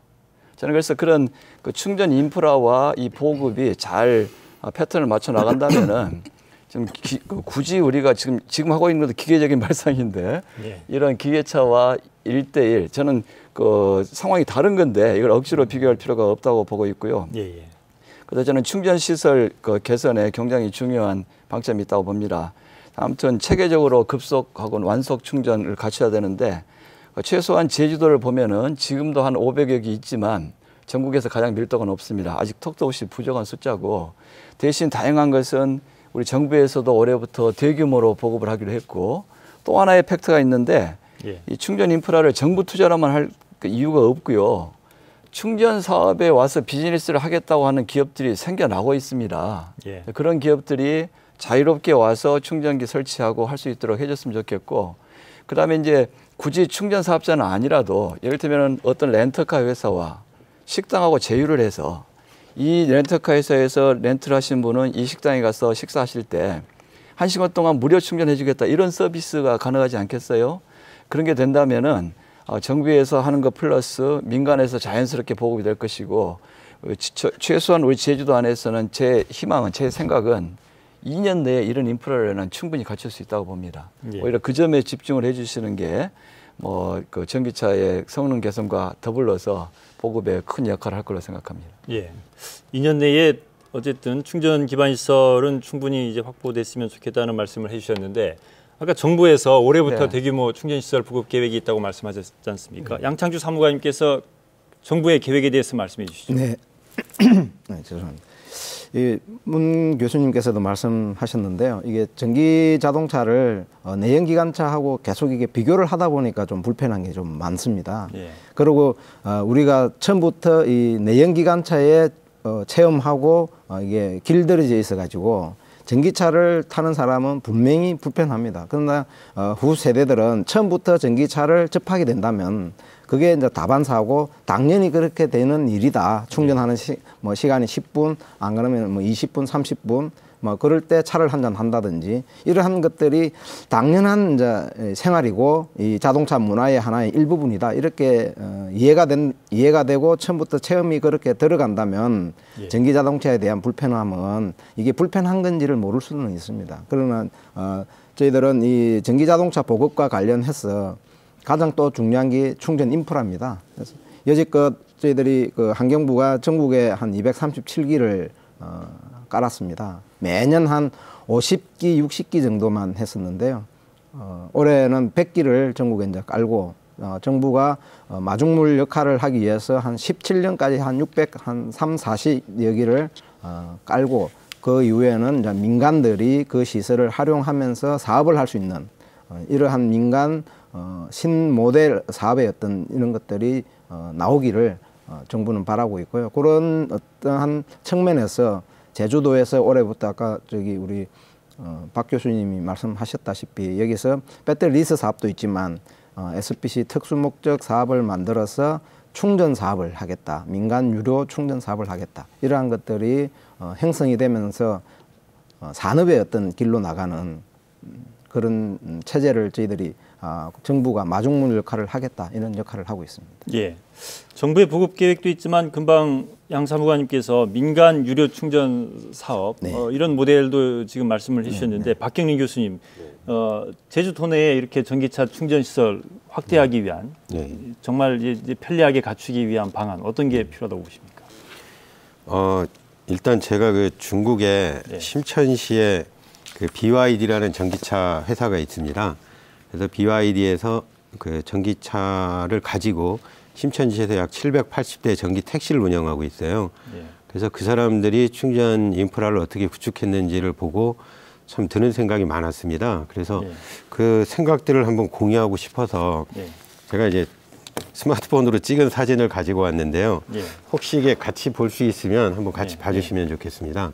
저는 그래서 그런 그 충전 인프라와 이 보급이 잘 아, 패턴을 맞춰 나간다면은 지금 기, 그 굳이 우리가 지금 지금 하고 있는 것도 기계적인 발상인데 예. 이런 기계차와 1대1 저는 그 상황이 다른 건데 이걸 억지로 음. 비교할 필요가 없다고 보고 있고요. 예, 예. 그래서 저는 충전 시설 그 개선에 굉장히 중요한 방점이 있다고 봅니다. 아무튼 체계적으로 급속하고 완속 충전을 갖춰야 되는데 그 최소한 제주도를 보면은 지금도 한 500여 기 있지만 전국에서 가장 밀도가 높습니다. 아직 턱도 없이 부족한 숫자고 대신 다양한 것은 우리 정부에서도 올해부터 대규모로 보급을 하기로 했고 또 하나의 팩트가 있는데 예. 이 충전 인프라를 정부 투자로만 할 그 이유가 없고요. 충전 사업에 와서 비즈니스를 하겠다고 하는 기업들이 생겨나고 있습니다. 예. 그런 기업들이 자유롭게 와서 충전기 설치하고 할 수 있도록 해줬으면 좋겠고, 그 다음에 이제 굳이 충전 사업자는 아니라도 예를 들면 어떤 렌터카 회사와 식당하고 제휴를 해서 이 렌터카 회사에서 렌트를 하신 분은 이 식당에 가서 식사하실 때 한시간 동안 무료 충전해 주겠다 이런 서비스가 가능하지 않겠어요? 그런 게 된다면은 어, 정부에서 하는 것 플러스 민간에서 자연스럽게 보급이 될 것이고 어, 최소한 우리 제주도 안에서는 제 희망은 제 생각은 2년 내에 이런 인프라는 충분히 갖출 수 있다고 봅니다. 예. 오히려 그 점에 집중을 해주시는 게 뭐 그 전기차의 성능 개선과 더불러서 보급에 큰 역할을 할 걸로 생각합니다. 예. 2년 내에 어쨌든 충전 기반 시설은 충분히 이제 확보됐으면 좋겠다는 말씀을 해주셨는데 아까 정부에서 올해부터 네. 대규모 충전 시설 보급 계획이 있다고 말씀하셨지 않습니까? 네. 양창주 사무관님께서 정부의 계획에 대해서 말씀해 주시죠. 네. 네 죄송합니다. 이문 교수님께서도 말씀하셨는데요. 이게 전기 자동차를 어, 내연기관차하고 계속 이게 비교를 하다 보니까 좀 불편한 게 좀 많습니다. 예. 그리고 어, 우리가 처음부터 이 내연기관차에 어, 체험하고 어, 이게 길들여져 있어가지고 전기차를 타는 사람은 분명히 불편합니다. 그러나 어, 후 세대들은 처음부터 전기차를 접하게 된다면 그게 이제 다반사고 당연히 그렇게 되는 일이다. 충전하는 시, 뭐 시간이 10분, 안 그러면 뭐 20분, 30분, 뭐 그럴 때 차를 한잔 한다든지 이러한 것들이 당연한 이제 생활이고 이 자동차 문화의 하나의 일부분이다. 이렇게 어, 이해가 된 이해가 되고 처음부터 체험이 그렇게 들어간다면 예. 전기 자동차에 대한 불편함은 이게 불편한 건지를 모를 수는 있습니다. 그러나 어, 저희들은 이 전기 자동차 보급과 관련해서 가장 또 중요한 게 충전 인프라입니다. 그래서 여지껏 저희들이 그 환경부가 전국에 한 237기를 어, 깔았습니다. 매년 한 50기, 60기 정도만 했었는데요. 어, 올해는 100기를 전국에 이제 깔고 어, 정부가 어, 마중물 역할을 하기 위해서 한 17년까지 한 600, 한 3, 40여 기를 어, 깔고 그 이후에는 민간들이 그 시설을 활용하면서 사업을 할 수 있는 어, 이러한 민간 어, 신모델 사업의 어떤 이런 것들이 어, 나오기를 정부는 바라고 있고요. 그런 어떠한 측면에서 제주도에서 올해부터 아까 저기 우리 박 교수님이 말씀하셨다시피 여기서 배터리 리스 사업도 있지만 SPC 특수목적 사업을 만들어서 충전 사업을 하겠다. 민간 유료 충전 사업을 하겠다. 이러한 것들이 형성이 되면서 산업의 어떤 길로 나가는 음, 그런 체제를 저희들이 아, 정부가 마중물 역할을 하겠다 이런 역할을 하고 있습니다. 예, 정부의 보급 계획도 있지만 금방 양 사무관님께서 민간 유료 충전 사업 네. 어, 이런 모델도 지금 말씀을 네, 해주셨는데 네, 네. 박경림 교수님 어, 제주도 내에 이렇게 전기차 충전 시설 확대하기 네. 위한 네. 정말 이제 편리하게 갖추기 위한 방안 어떤 게 필요하다고 보십니까? 어, 일단 제가 그 중국의 심천시에 그 BYD라는 전기차 회사가 있습니다. 그래서 BYD에서 그 전기차를 가지고 심천지에서 약 780대 전기 택시를 운영하고 있어요. 예. 그래서 그 사람들이 충전 인프라를 어떻게 구축했는지를 보고 참 드는 생각이 많았습니다. 그래서 예. 그 생각들을 한번 공유하고 싶어서 예. 제가 이제 스마트폰으로 찍은 사진을 가지고 왔는데요. 예. 혹시 이게 같이 볼 수 있으면 한번 같이 예. 봐주시면 예. 좋겠습니다.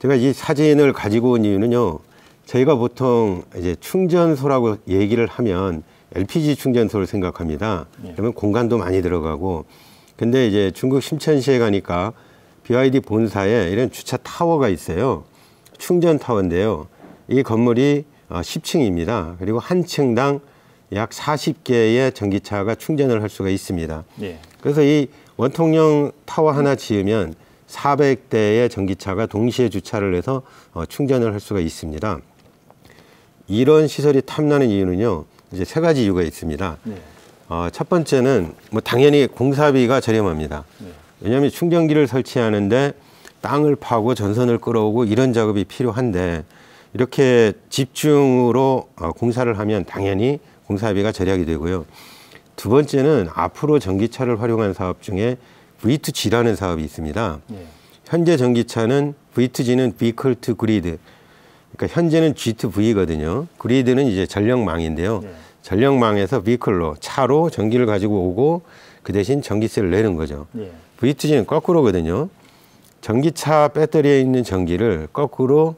제가 이 사진을 가지고 온 이유는요. 저희가 보통 이제 충전소라고 얘기를 하면 LPG 충전소를 생각합니다. 예. 그러면 공간도 많이 들어가고 근데 이제 중국 심천시에 가니까 BYD 본사에 이런 주차 타워가 있어요. 충전 타워인데요. 이 건물이 10층입니다. 어, 그리고 한 층당 약 40개의 전기차가 충전을 할 수가 있습니다. 예. 그래서 이 원통형 타워 하나 지으면 400대의 전기차가 동시에 주차를 해서 어, 충전을 할 수가 있습니다. 이런 시설이 탐나는 이유는요, 이제 세 가지 이유가 있습니다. 네. 어, 첫 번째는 뭐 당연히 공사비가 저렴합니다. 네. 왜냐하면 충전기를 설치하는데 땅을 파고 전선을 끌어오고 이런 작업이 필요한데 이렇게 집중으로 어, 공사를 하면 당연히 공사비가 절약이 되고요. 두 번째는 앞으로 전기차를 활용한 사업 중에 V2G라는 사업이 있습니다. 예. 현재 전기차는 V2G는 Vehicle to Grid. 그러니까 현재는 G2V거든요. 그리드는 이제 전력망인데요. 예. 전력망에서 비클로 차로 전기를 가지고 오고 그 대신 전기세를 내는 거죠. 예. V2G는 거꾸로거든요. 전기차 배터리에 있는 전기를 거꾸로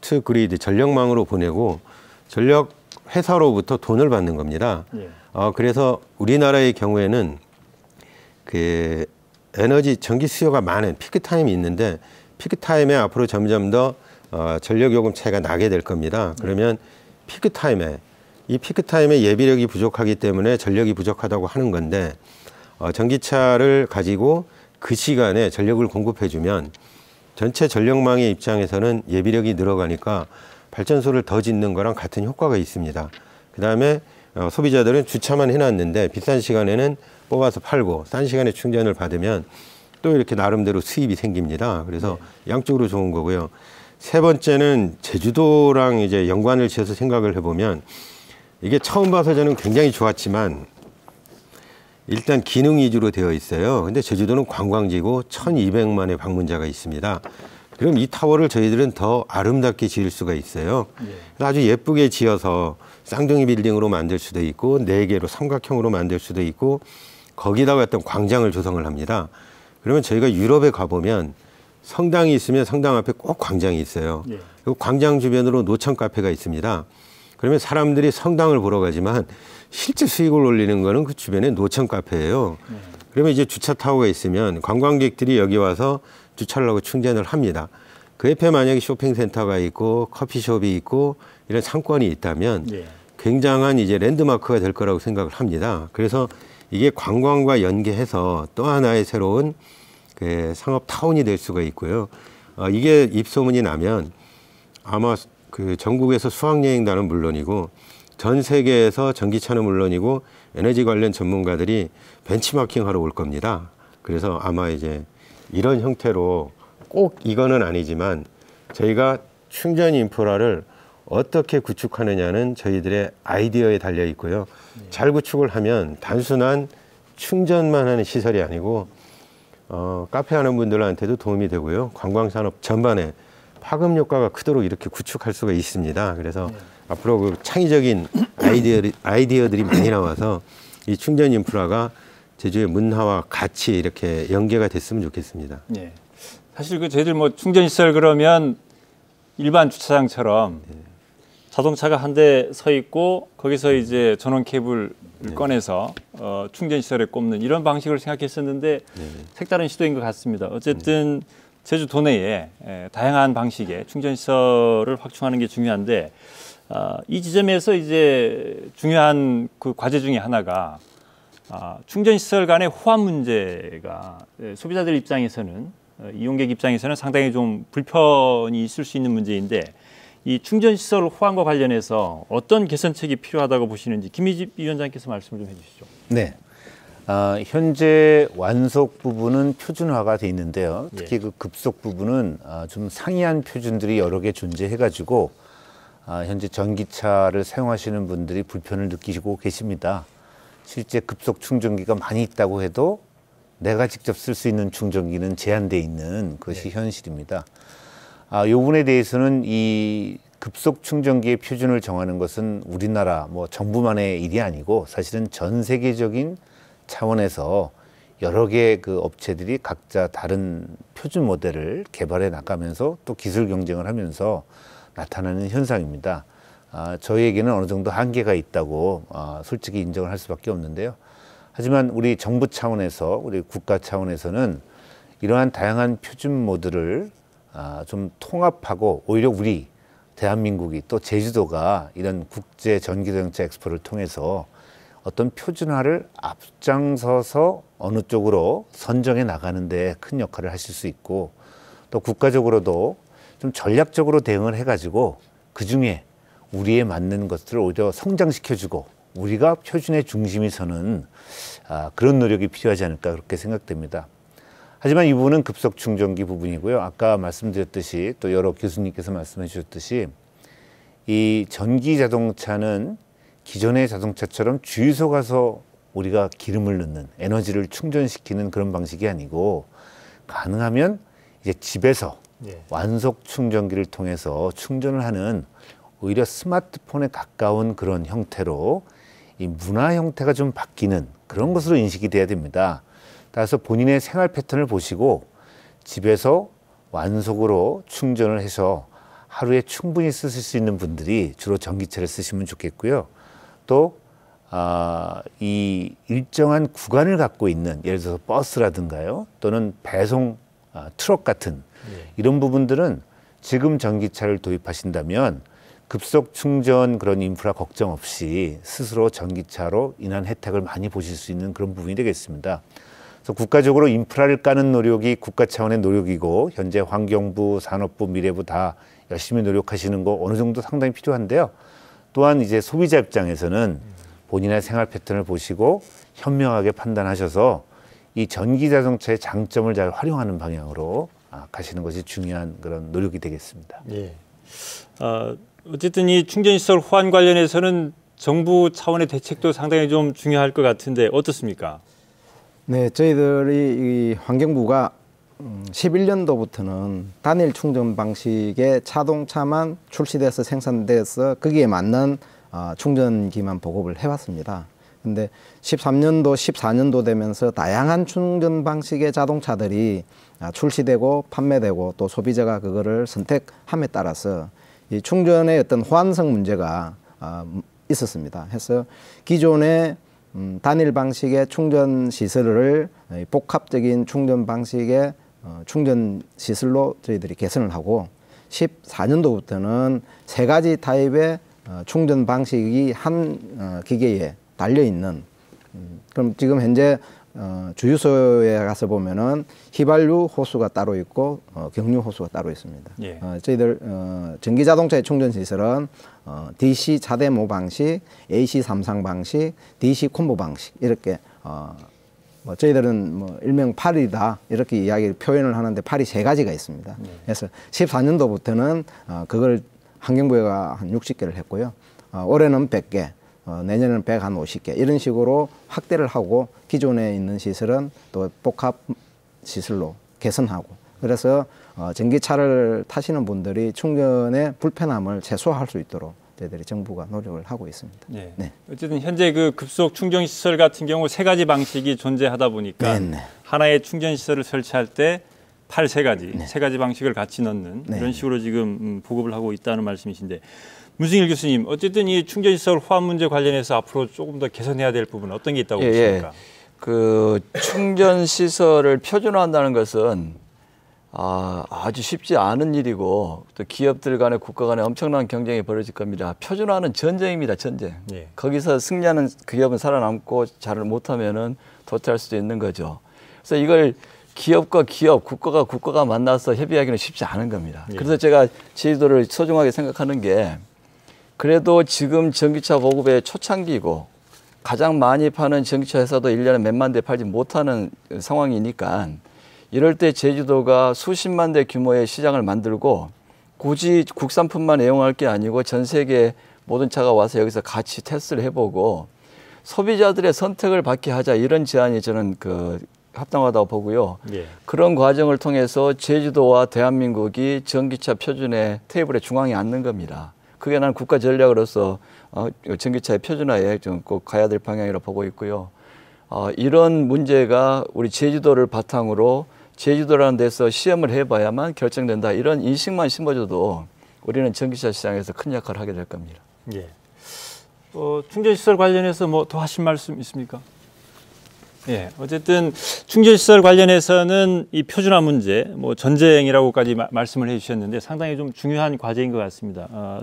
투 그리드 전력망으로 보내고 전력 회사로부터 돈을 받는 겁니다. 예. 어, 그래서 우리나라의 경우에는 그 에너지 전기 수요가 많은 피크 타임이 있는데 피크 타임에 앞으로 점점 더 어, 전력 요금 차이가 나게 될 겁니다. 네. 그러면 피크 타임에 이 피크 타임에 예비력이 부족하기 때문에 전력이 부족하다고 하는 건데 어, 전기차를 가지고 그 시간에 전력을 공급해주면 전체 전력망의 입장에서는 예비력이 늘어가니까 발전소를 더 짓는 거랑 같은 효과가 있습니다. 그 다음에 어, 소비자들은 주차만 해놨는데 비싼 시간에는 뽑아서 팔고 싼 시간에 충전을 받으면 또 이렇게 나름대로 수입이 생깁니다. 그래서 네. 양쪽으로 좋은 거고요. 세 번째는 제주도랑 이제 연관을 지어서 생각을 해보면 이게 처음 봐서 저는 굉장히 좋았지만 일단 기능 위주로 되어 있어요. 근데 제주도는 관광지고 1200만의 방문자가 있습니다. 그럼 이 타워를 저희들은 더 아름답게 지을 수가 있어요. 네. 아주 예쁘게 지어서 쌍둥이 빌딩으로 만들 수도 있고 네 개로 삼각형으로 만들 수도 있고 거기다가 어떤 광장을 조성을 합니다. 그러면 저희가 유럽에 가보면 성당이 있으면 성당 앞에 꼭 광장이 있어요. 예. 그리고 광장 주변으로 노천 카페가 있습니다. 그러면 사람들이 성당을 보러 가지만 실제 수익을 올리는 거는 그 주변에 노천 카페예요. 예. 그러면 이제 주차 타워가 있으면 관광객들이 여기 와서 주차를 하고 충전을 합니다. 그 옆에 만약에 쇼핑센터가 있고 커피숍이 있고 이런 상권이 있다면 예. 굉장한 이제 랜드마크가 될 거라고 생각을 합니다. 그래서 이게 관광과 연계해서 또 하나의 새로운 그 상업 타운이 될 수가 있고요. 어, 이게 입소문이 나면 아마 그 전국에서 수학여행단은 물론이고 전 세계에서 전기차는 물론이고 에너지 관련 전문가들이 벤치마킹 하러 올 겁니다. 그래서 아마 이제 이런 형태로 꼭 이거는 아니지만 저희가 충전 인프라를 어떻게 구축하느냐는 저희들의 아이디어에 달려 있고요. 잘 구축을 하면 단순한 충전만 하는 시설이 아니고 어, 카페 하는 분들한테도 도움이 되고요. 관광산업 전반에 파급 효과가 크도록 이렇게 구축할 수가 있습니다. 그래서 네. 앞으로 그 창의적인 아이디어, 아이디어들이 많이 나와서 이 충전 인프라가 제주의 문화와 같이 이렇게 연계가 됐으면 좋겠습니다. 네. 사실 그 저희들 뭐 충전 시설 그러면 일반 주차장처럼 네. 자동차가 한 대 서 있고 거기서 이제 전원 케이블 네. 꺼내서 어, 충전 시설에 꼽는 이런 방식을 생각했었는데 네. 색다른 시도인 것 같습니다. 어쨌든 네. 제주 도내에 에, 다양한 방식의 충전 시설을 확충하는 게 중요한데 아, 이 지점에서 이제 중요한 그 과제 중의 하나가 아, 충전 시설 간의 호환 문제가 에, 소비자들 입장에서는 어, 이용객 입장에서는 상당히 좀 불편이 있을 수 있는 문제인데 이 충전시설 호환과 관련해서 어떤 개선책이 필요하다고 보시는지 김희집 위원장께서 말씀 을좀 해주시죠. 네. 아, 현재 완속 부분은 표준화가 돼 있는데요. 특히 예. 그 급속 부분은 아, 좀 상이한 표준들이 여러 개 존재해가지고 아, 현재 전기차를 사용하시는 분들이 불편을 느끼시고 계십니다. 실제 급속 충전기가 많이 있다고 해도 내가 직접 쓸 수 있는 충전기는 제한돼 있는 네. 것이 예. 현실입니다. 아, 요 부분에 대해서는 이 급속 충전기의 표준을 정하는 것은 우리나라 뭐 정부만의 일이 아니고 사실은 전 세계적인 차원에서 여러 개의 그 업체들이 각자 다른 표준 모델을 개발해 나가면서 또 기술 경쟁을 하면서 나타나는 현상입니다. 아, 저희에게는 어느 정도 한계가 있다고 아, 솔직히 인정을 할 수밖에 없는데요. 하지만 우리 정부 차원에서 우리 국가 차원에서는 이러한 다양한 표준 모드를 아, 좀 통합하고 오히려 우리 대한민국이 또 제주도가 이런 국제 전기자동차 엑스포를 통해서 어떤 표준화를 앞장서서 어느 쪽으로 선정해 나가는 데 큰 역할을 하실 수 있고 또 국가적으로도 좀 전략적으로 대응을 해가지고 그중에 우리에 맞는 것들을 오히려 성장시켜주고 우리가 표준의 중심이 서는 아, 그런 노력이 필요하지 않을까 그렇게 생각됩니다. 하지만 이 부분은 급속 충전기 부분이고요. 아까 말씀드렸듯이 또 여러 교수님께서 말씀해 주셨듯이 이 전기 자동차는 기존의 자동차처럼 주유소 가서 우리가 기름을 넣는 에너지를 충전시키는 그런 방식이 아니고 가능하면 이제 집에서 예. 완속 충전기를 통해서 충전을 하는 오히려 스마트폰에 가까운 그런 형태로 이 문화 형태가 좀 바뀌는 그런 것으로 인식이 돼야 됩니다. 따라서 본인의 생활 패턴을 보시고 집에서 완속으로 충전을 해서 하루에 충분히 쓰실 수 있는 분들이 주로 전기차를 쓰시면 좋겠고요. 또, 아, 이 일정한 구간을 갖고 있는 예를 들어서 버스라든가요. 또는 배송 아, 트럭 같은 예. 이런 부분들은 지금 전기차를 도입하신다면 급속 충전 그런 인프라 걱정 없이 스스로 전기차로 인한 혜택을 많이 보실 수 있는 그런 부분이 되겠습니다. 그래서 국가적으로 인프라를 까는 노력이 국가 차원의 노력이고 현재 환경부, 산업부, 미래부 다 열심히 노력하시는 거 어느 정도 상당히 필요한데요. 또한 이제 소비자 입장에서는 본인의 생활 패턴을 보시고 현명하게 판단하셔서 이 전기 자동차의 장점을 잘 활용하는 방향으로 아, 가시는 것이 중요한 그런 노력이 되겠습니다. 예. 어, 어쨌든 이 충전 시설 호환 관련해서는 정부 차원의 대책도 상당히 좀 중요할 것 같은데 어떻습니까? 네, 저희들이 이 환경부가 11년도부터는 음, 단일 충전 방식의 자동차만 출시돼서 생산돼서 거기에 맞는 어, 충전기만 보급을 해왔습니다. 근데 13년도, 14년도 되면서 다양한 충전 방식의 자동차들이 아, 출시되고 판매되고 또 소비자가 그거를 선택함에 따라서 이 충전의 어떤 호환성 문제가 아, 있었습니다. 해서 기존에 음, 단일 방식의 충전 시설을 복합적인 충전 방식의 어, 충전 시설로 저희들이 개선을 하고 14년도부터는 세 가지 타입의 어, 충전 방식이 한 어, 기계에 달려 있는 음, 그럼 지금 현재 어, 주유소에 가서 보면은 휘발유 호수가 따로 있고 어, 경유 호수가 따로 있습니다. 예. 어, 저희들 어, 전기 자동차의 충전 시설은 어, DC 자대모 방식, AC 삼상 방식, DC 콤보 방식 이렇게 어, 뭐 저희들은 뭐 일명 팔이다 이렇게 이야기를 표현을 하는데 팔이 세 가지가 있습니다. 네. 그래서 14년도부터는 어, 그걸 환경부가 한 60개를 했고요. 어, 올해는 100개, 어, 내년은는1한 50개 이런 식으로 확대를 하고 기존에 있는 시설은 또 복합 시설로 개선하고 그래서 어, 전기차를 타시는 분들이 충전의 불편함을 최소화할 수 있도록 저희들이 정부가 노력을 하고 있습니다. 네. 네. 어쨌든 현재 그 급속 충전 시설 같은 경우 세 가지 방식이 존재하다 보니까 네네. 네. 하나의 충전 시설을 설치할 때 팔 세 가지, 네. 세 가지 방식을 같이 넣는 네. 이런 식으로 지금 음, 보급을 하고 있다는 말씀이신데 문승일 교수님, 어쨌든 이 충전 시설 호환 문제 관련해서 앞으로 조금 더 개선해야 될 부분은 어떤 게 있다고 예, 예. 보십니까? 예. 그 충전 시설을 표준화한다는 것은 아, 아주 쉽지 않은 일이고 또 기업들 간에 국가 간에 엄청난 경쟁이 벌어질 겁니다. 표준화는 전쟁입니다. 전쟁. 예. 거기서 승리하는 기업은 살아남고 잘 못하면은 도태할 수도 있는 거죠. 그래서 이걸 기업과 기업, 국가가 국가가 만나서 협의하기는 쉽지 않은 겁니다. 예. 그래서 제가 제주도를 소중하게 생각하는 게 그래도 지금 전기차 보급의 초창기고 가장 많이 파는 전기차 회사도 일년에 몇만 대 팔지 못하는 상황이니까 이럴 때 제주도가 수십만 대 규모의 시장을 만들고 굳이 국산품만 애용할 게 아니고 전 세계 모든 차가 와서 여기서 같이 테스트를 해보고 소비자들의 선택을 받게 하자 이런 제안이 저는 그 합당하다고 보고요. 예. 그런 과정을 통해서 제주도와 대한민국이 전기차 표준의 테이블의 중앙에 앉는 겁니다. 그게 난 국가 전략으로서 어, 전기차의 표준화에 좀 꼭 가야 될 방향이라 고 보고 있고요. 어, 이런 문제가 우리 제주도를 바탕으로 제주도라는 데서 시험을 해봐야만 결정된다 이런 인식만 심어줘도 우리는 전기차 시장에서 큰 역할을 하게 될 겁니다. 예. 어, 충전시설 관련해서 뭐 더 하신 말씀 있습니까? 예, 어쨌든 충전시설 관련해서는 이 표준화 문제, 뭐 전쟁이라고까지 마, 말씀을 해주셨는데 상당히 좀 중요한 과제인 것 같습니다. 어,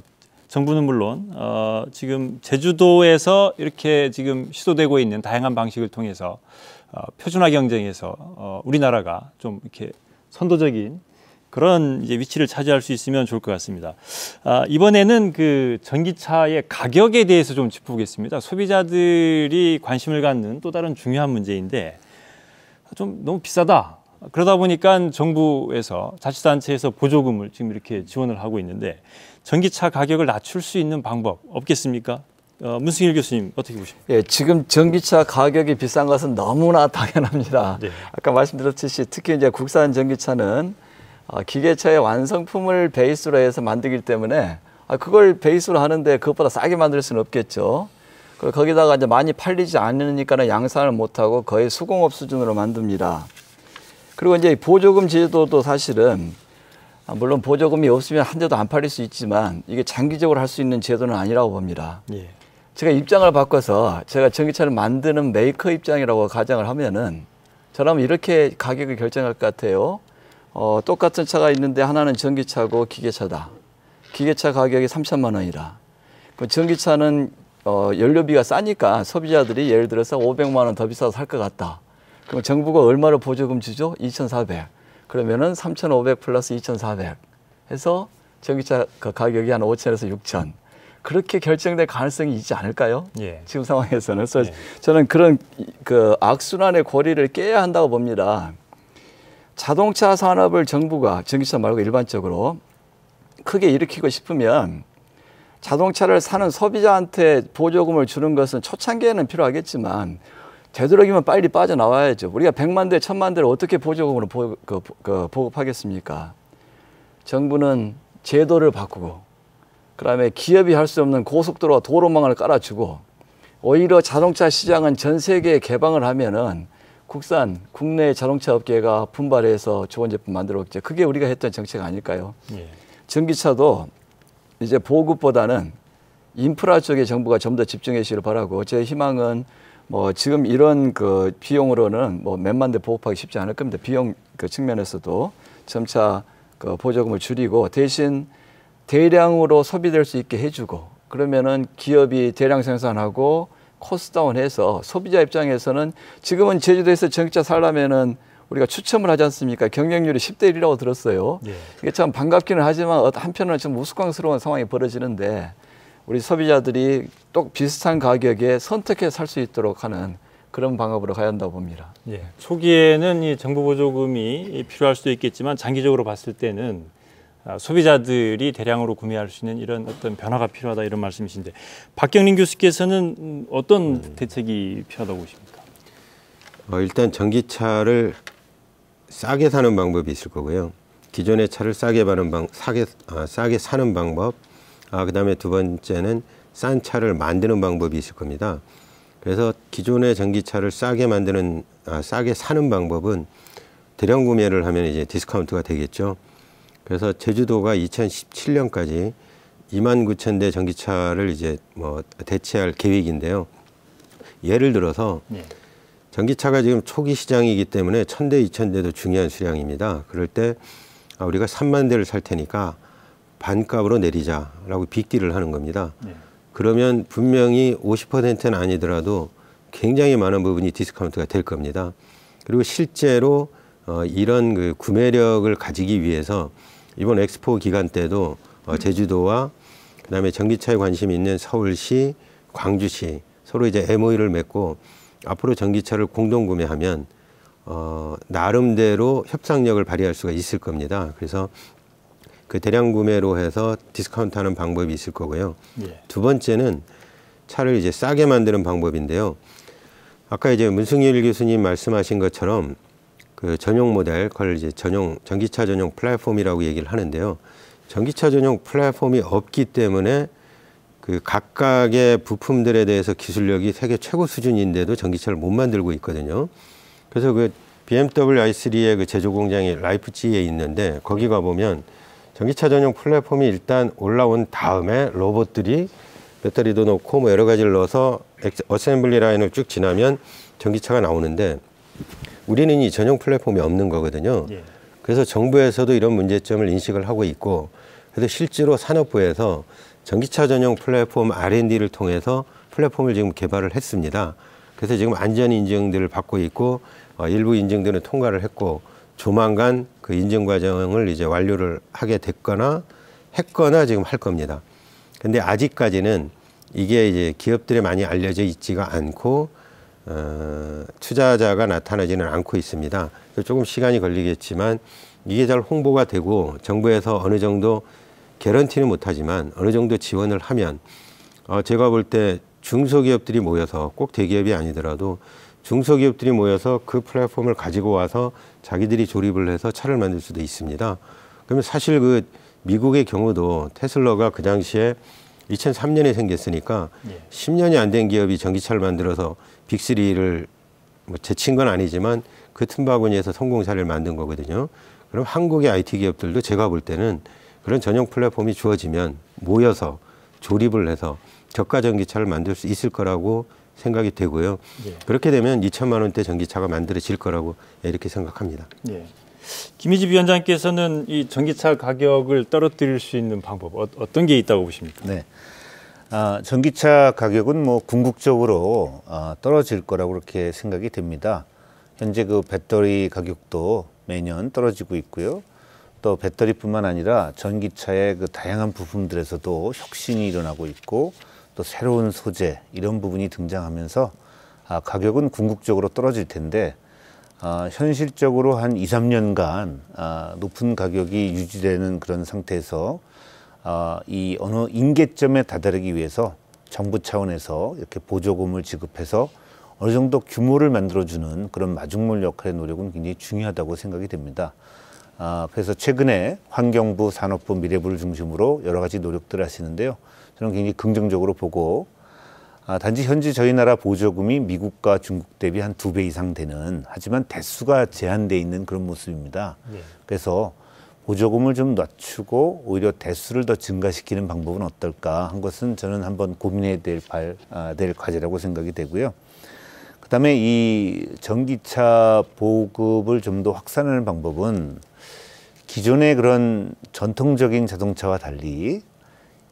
정부는 물론 어, 지금 제주도에서 이렇게 지금 시도되고 있는 다양한 방식을 통해서 어, 표준화 경쟁에서 어, 우리나라가 좀 이렇게 선도적인 그런 이제 위치를 차지할 수 있으면 좋을 것 같습니다. 아, 이번에는 그 전기차의 가격에 대해서 좀 짚어보겠습니다. 소비자들이 관심을 갖는 또 다른 중요한 문제인데 좀 너무 비싸다. 그러다 보니까 정부에서 자치단체에서 보조금을 지금 이렇게 지원을 하고 있는데 전기차 가격을 낮출 수 있는 방법 없겠습니까? 어, 문승일 교수님 어떻게 보십니까? 예, 지금 전기차 가격이 비싼 것은 너무나 당연합니다. 네. 아까 말씀드렸듯이 특히 이제 국산 전기차는 어, 기계차의 완성품을 베이스로 해서 만들기 때문에 아, 그걸 베이스로 하는데 그것보다 싸게 만들 수는 없겠죠. 그리고 거기다가 이제 많이 팔리지 않으니까 양산을 못하고 거의 수공업 수준으로 만듭니다. 그리고 이제 보조금 제도도 사실은 아, 물론 보조금이 없으면 한 대도 안 팔릴 수 있지만 이게 장기적으로 할 수 있는 제도는 아니라고 봅니다. 예. 제가 입장을 바꿔서 제가 전기차를 만드는 메이커 입장이라고 가정을 하면은 저라면 이렇게 가격을 결정할 것 같아요. 어, 똑같은 차가 있는데 하나는 전기차고 기계차다. 기계차 가격이 3천만 원이다. 그럼 전기차는 어, 연료비가 싸니까 소비자들이 예를 들어서 500만 원 더 비싸서 살 것 같다. 그럼 정부가 얼마를 보조금 주죠? 2,400. 그러면은 3,500 플러스 2,400 해서 전기차 그 가격이 한 5천에서 6천. 그렇게 결정될 가능성이 있지 않을까요? 예. 지금 상황에서는 예. 저는 그런 그 악순환의 고리를 깨야 한다고 봅니다. 자동차 산업을 정부가 전기차 말고 일반적으로 크게 일으키고 싶으면 자동차를 사는 소비자한테 보조금을 주는 것은 초창기에는 필요하겠지만 되도록이면 빨리 빠져나와야죠. 우리가 백만 대, 천만 대를 어떻게 보조금으로 보, 그, 그, 보급하겠습니까? 정부는 제도를 바꾸고 그다음에 기업이 할 수 없는 고속도로와 도로망을 깔아주고 오히려 자동차 시장은 전 세계에 개방을 하면은 국산 국내 자동차 업계가 분발해서 좋은 제품 만들어 이제 그게 우리가 했던 정책 아닐까요? 예. 전기차도 이제 보급보다는 인프라 쪽에 정부가 좀 더 집중해 주시길 바라고 제 희망은 뭐 지금 이런 그 비용으로는 뭐 몇만 대 보급하기 쉽지 않을 겁니다. 비용 그 측면에서도 점차 그 보조금을 줄이고 대신 대량으로 소비될 수 있게 해주고 그러면은 기업이 대량 생산하고 코스다운해서 소비자 입장에서는 지금은 제주도에서 전기차 살라면은 우리가 추첨을 하지 않습니까? 경쟁률이 10대 1이라고 들었어요. 예. 이게 참 반갑기는 하지만 어, 한편으로는 좀 우스꽝스러운 상황이 벌어지는데 우리 소비자들이 똑 비슷한 가격에 선택해 살 수 있도록 하는 그런 방법으로 가야 한다고 봅니다. 예. 초기에는 이 정부 보조금이 필요할 수도 있겠지만 장기적으로 봤을 때는 아, 소비자들이 대량으로 구매할 수 있는 이런 어떤 변화가 필요하다 이런 말씀이신데 박경림 교수께서는 어떤 네. 대책이 필요하다고 보십니까? 어, 일단 전기차를 싸게 사는 방법이 있을 거고요. 기존의 차를 싸게 파는 방, 싸게 아, 싸게 사는 방법. 아 그다음에 두 번째는 싼 차를 만드는 방법이 있을 겁니다. 그래서 기존의 전기차를 싸게 만드는 아, 싸게 사는 방법은 대량 구매를 하면 이제 디스카운트가 되겠죠. 그래서 제주도가 2017년까지 2만 9천 대 전기차를 이제 뭐 대체할 계획인데요. 예를 들어서 네. 전기차가 지금 초기 시장이기 때문에 천 대, 이천 대도 중요한 수량입니다. 그럴 때 아, 우리가 3만 대를 살 테니까 반값으로 내리자라고 빅딜을 하는 겁니다. 네. 그러면 분명히 50%는 아니더라도 굉장히 많은 부분이 디스카운트가 될 겁니다. 그리고 실제로 어, 이런 그 구매력을 가지기 위해서 이번 엑스포 기간 때도 어, 제주도와 그다음에 전기차에 관심 있는 서울시, 광주시 서로 이제 MOU를 맺고 앞으로 전기차를 공동 구매하면 어, 나름대로 협상력을 발휘할 수가 있을 겁니다. 그래서 그 대량 구매로 해서 디스카운트하는 방법이 있을 거고요. 예. 두 번째는 차를 이제 싸게 만드는 방법인데요. 아까 이제 문승일 교수님 말씀하신 것처럼 그 전용 모델, 그걸 이제 전용 전기차 전용 플랫폼이라고 얘기를 하는데요. 전기차 전용 플랫폼이 없기 때문에 그 각각의 부품들에 대해서 기술력이 세계 최고 수준인데도 전기차를 못 만들고 있거든요. 그래서 그 BMW i3의 그 제조 공장이 라이프치에 있는데 거기 가 보면 전기차 전용 플랫폼이 일단 올라온 다음에 로봇들이 배터리도 넣고 뭐 여러 가지를 넣어서 어셈블리 라인을 쭉 지나면 전기차가 나오는데 우리는 이 전용 플랫폼이 없는 거거든요. 예. 그래서 정부에서도 이런 문제점을 인식을 하고 있고 그래서 실제로 산업부에서 전기차 전용 플랫폼 R&D를 통해서 플랫폼을 지금 개발을 했습니다. 그래서 지금 안전 인증들을 받고 있고 어, 일부 인증들은 통과를 했고 조만간 그 인증 과정을 이제 완료를 하게 됐거나 했거나 지금 할 겁니다. 근데 아직까지는 이게 이제 기업들이 많이 알려져 있지가 않고 어, 투자자가 나타나지는 않고 있습니다. 조금 시간이 걸리겠지만 이게 잘 홍보가 되고 정부에서 어느 정도 개런티는 못하지만 어느 정도 지원을 하면 어, 제가 볼 때 중소기업들이 모여서 꼭 대기업이 아니더라도 중소기업들이 모여서 그 플랫폼을 가지고 와서 자기들이 조립을 해서 차를 만들 수도 있습니다. 그러면 사실 그 미국의 경우도 테슬라가 그 당시에 2003년에 생겼으니까 예. 10년이 안 된 기업이 전기차를 만들어서 빅3를뭐 제친 건 아니지만 그 틈바구니에서 성공 사례를 만든 거거든요. 그럼 한국의 IT 기업들도 제가 볼 때는 그런 전용 플랫폼이 주어지면 모여서 조립을 해서 저가 전기차를 만들 수 있을 거라고 생각이 되고요. 예. 그렇게 되면 2천만 원대 전기차가 만들어질 거라고 이렇게 생각합니다. 예. 김희집 위원장께서는 이 전기차 가격을 떨어뜨릴 수 있는 방법 어, 떤게 있다고 보십니까? 네. 아, 전기차 가격은 뭐 궁극적으로 아, 떨어질 거라고 그렇게 생각이 됩니다. 현재 그 배터리 가격도 매년 떨어지고 있고요. 또 배터리뿐만 아니라 전기차의 그 다양한 부품들에서도 혁신이 일어나고 있고 또 새로운 소재 이런 부분이 등장하면서 아, 가격은 궁극적으로 떨어질 텐데 아, 현실적으로 한 2, 3년간 아, 높은 가격이 유지되는 그런 상태에서 어, 이 어느 임계점에 다다르기 위해서 정부 차원에서 이렇게 보조금을 지급해서 어느 정도 규모를 만들어주는 그런 마중물 역할의 노력은 굉장히 중요하다고 생각이 됩니다. 아, 그래서 최근에 환경부, 산업부, 미래부를 중심으로 여러 가지 노력들을 하시는데요. 저는 굉장히 긍정적으로 보고 아, 단지 현재 저희 나라 보조금이 미국과 중국 대비 한 두 배 이상 되는 하지만 대수가 제한돼 있는 그런 모습입니다. 네. 그래서 보조금을 좀 낮추고 오히려 대수를 더 증가시키는 방법은 어떨까 한 것은 저는 한번 고민해야 될, 발, 아, 될 과제라고 생각이 되고요. 그다음에 이 전기차 보급을 좀 더 확산하는 방법은 기존의 그런 전통적인 자동차와 달리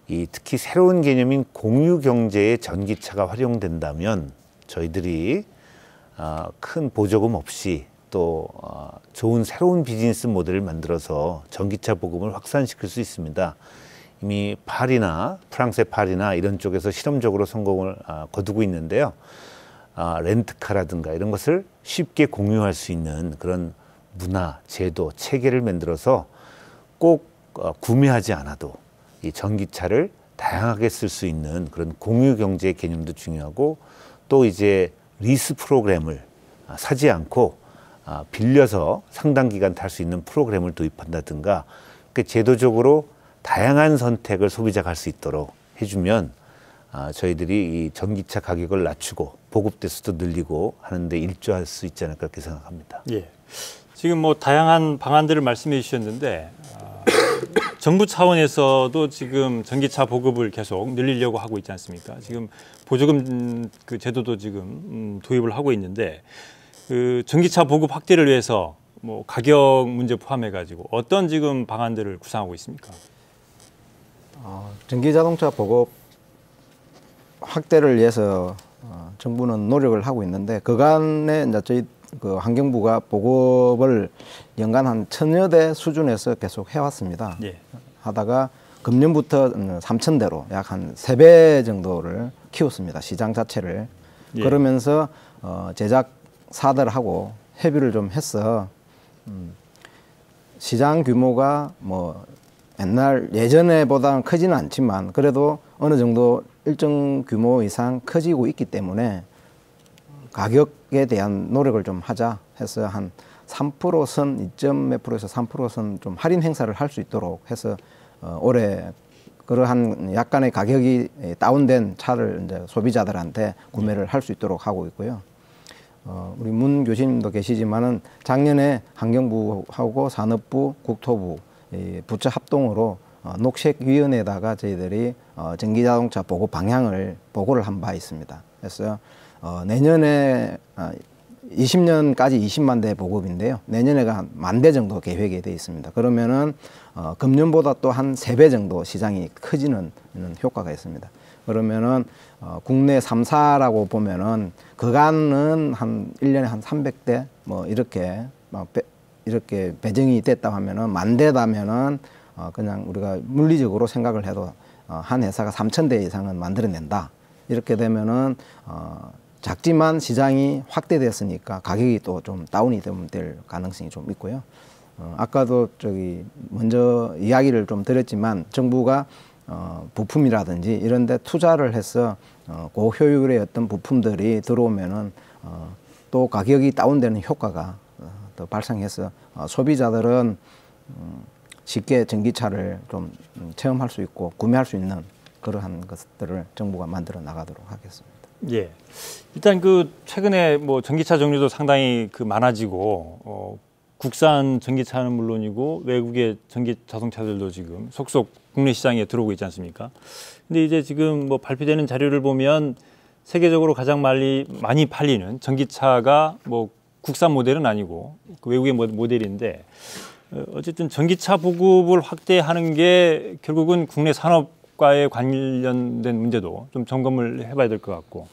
이 특히 새로운 개념인 공유 경제에 전기차가 활용된다면 저희들이 아, 큰 보조금 없이 또 어, 좋은 새로운 비즈니스 모델을 만들어서 전기차 보급을 확산시킬 수 있습니다. 이미 파리나 프랑스의 파리나 이런 쪽에서 실험적으로 성공을 아, 거두고 있는데요. 아, 렌트카라든가 이런 것을 쉽게 공유할 수 있는 그런 문화, 제도, 체계를 만들어서 꼭 어, 구매하지 않아도 이 전기차를 다양하게 쓸 수 있는 그런 공유 경제 개념도 중요하고 또 이제 리스 프로그램을 아, 사지 않고 아, 빌려서 상당 기간 탈 수 있는 프로그램을 도입한다든가 그 제도적으로 다양한 선택을 소비자가 할 수 있도록 해주면 아, 저희들이 이 전기차 가격을 낮추고 보급 대수도 늘리고 하는데 일조할 수 있지 않을까 그렇게 생각합니다. 예. 지금 뭐 다양한 방안들을 말씀해 주셨는데 어, 정부 차원에서도 지금 전기차 보급을 계속 늘리려고 하고 있지 않습니까? 지금 보조금 음, 그 제도도 지금 음, 도입을 하고 있는데 그 전기차 보급 확대를 위해서 뭐 가격 문제 포함해 가지고 어떤 지금 방안들을 구상하고 있습니까? 어, 전기 자동차 보급 확대를 위해서 어, 정부는 노력을 하고 있는데 그간에 이제 저희 그 환경부가 보급을 연간 한 천여 대 수준에서 계속 해왔습니다. 예. 하다가 금년부터 3천 음, 대로 약 한 세 배 정도를 키웠습니다. 시장 자체를 예. 그러면서 어, 제작 사들하고 협의를 좀 했어. 음. 시장 규모가 뭐 옛날 예전에보다 크지는 않지만 그래도 어느 정도 일정 규모 이상 커지고 있기 때문에 가격에 대한 노력을 좀 하자 해서 한 3%선 2몇 프로에서 3%선 좀 할인 행사를 할 수 있도록 해서 어, 올해 그러한 약간의 가격이 다운된 차를 이제 소비자들한테 구매를 할 수 있도록 하고 있고요. 어, 우리 문 교수님도 계시지만은 작년에 환경부하고 산업부, 국토부 이 부처 합동으로 어, 녹색위원회에다가 저희들이 어, 전기자동차 보고 방향을 보고를 한 바 있습니다. 그래서 어, 내년에 어, 아, 20년까지 20만 대 보급인데요. 내년에가 한 만 대 정도 계획이 돼 있습니다. 그러면은 어, 금년보다 또 한 세 배 정도 시장이 커지는 효과가 있습니다. 그러면은 어, 국내 삼사라고 보면은 그간은 한 일년에한 삼백 대 뭐 이렇게 막 배, 이렇게 배정이 됐다 하면은 만 대다면은 어, 그냥 우리가 물리적으로 생각을 해도 어, 한 회사가 삼천 대 이상은 만들어낸다. 이렇게 되면은 어, 작지만 시장이 확대됐으니까 가격이 또 좀 다운이 되면 될 가능성이 좀 있고요. 어, 아까도 저기 먼저 이야기를 좀 드렸지만 정부가 어, 부품이라든지 이런 데 투자를 해서 어, 고효율의 어떤 부품들이 들어오면은 어, 또 가격이 다운되는 효과가 어, 또 발생해서 어, 소비자들은 음, 쉽게 전기차를 좀 음, 체험할 수 있고 구매할 수 있는 그러한 것들을 정부가 만들어 나가도록 하겠습니다. 예. 일단 그 최근에 뭐 전기차 종류도 상당히 그 많아지고 어, 국산 전기차는 물론이고 외국의 전기 자동차들도 지금 속속 국내 시장에 들어오고 있지 않습니까? 근데 이제 지금 뭐 발표되는 자료를 보면 세계적으로 가장 많이 많이 팔리는 전기차가 뭐 국산 모델은 아니고 그 외국의 모델인데 어, 어쨌든 전기차 보급을 확대하는 게 결국은 국내 산업과의 관련된 문제도 좀 점검을 해봐야 될 것 같고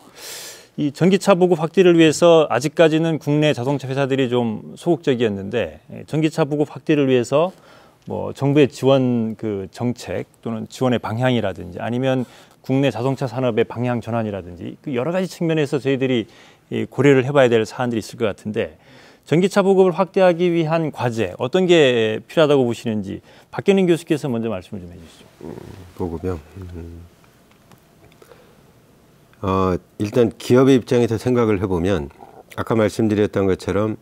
이 전기차 보급 확대를 위해서 아직까지는 국내 자동차 회사들이 좀 소극적이었는데 예, 전기차 보급 확대를 위해서 뭐 정부의 지원 그 정책 또는 지원의 방향이라든지 아니면 국내 자동차 산업의 방향 전환이라든지 그 여러 가지 측면에서 저희들이 고려를 해봐야 될 사안들이 있을 것 같은데 전기차 보급을 확대하기 위한 과제 어떤 게 필요하다고 보시는지 박경림 교수께서 먼저 말씀을 좀 해주시죠. 음, 보급요. 음. 어, 일단 기업의 입장에서 생각을 해보면 아까 말씀드렸던 것처럼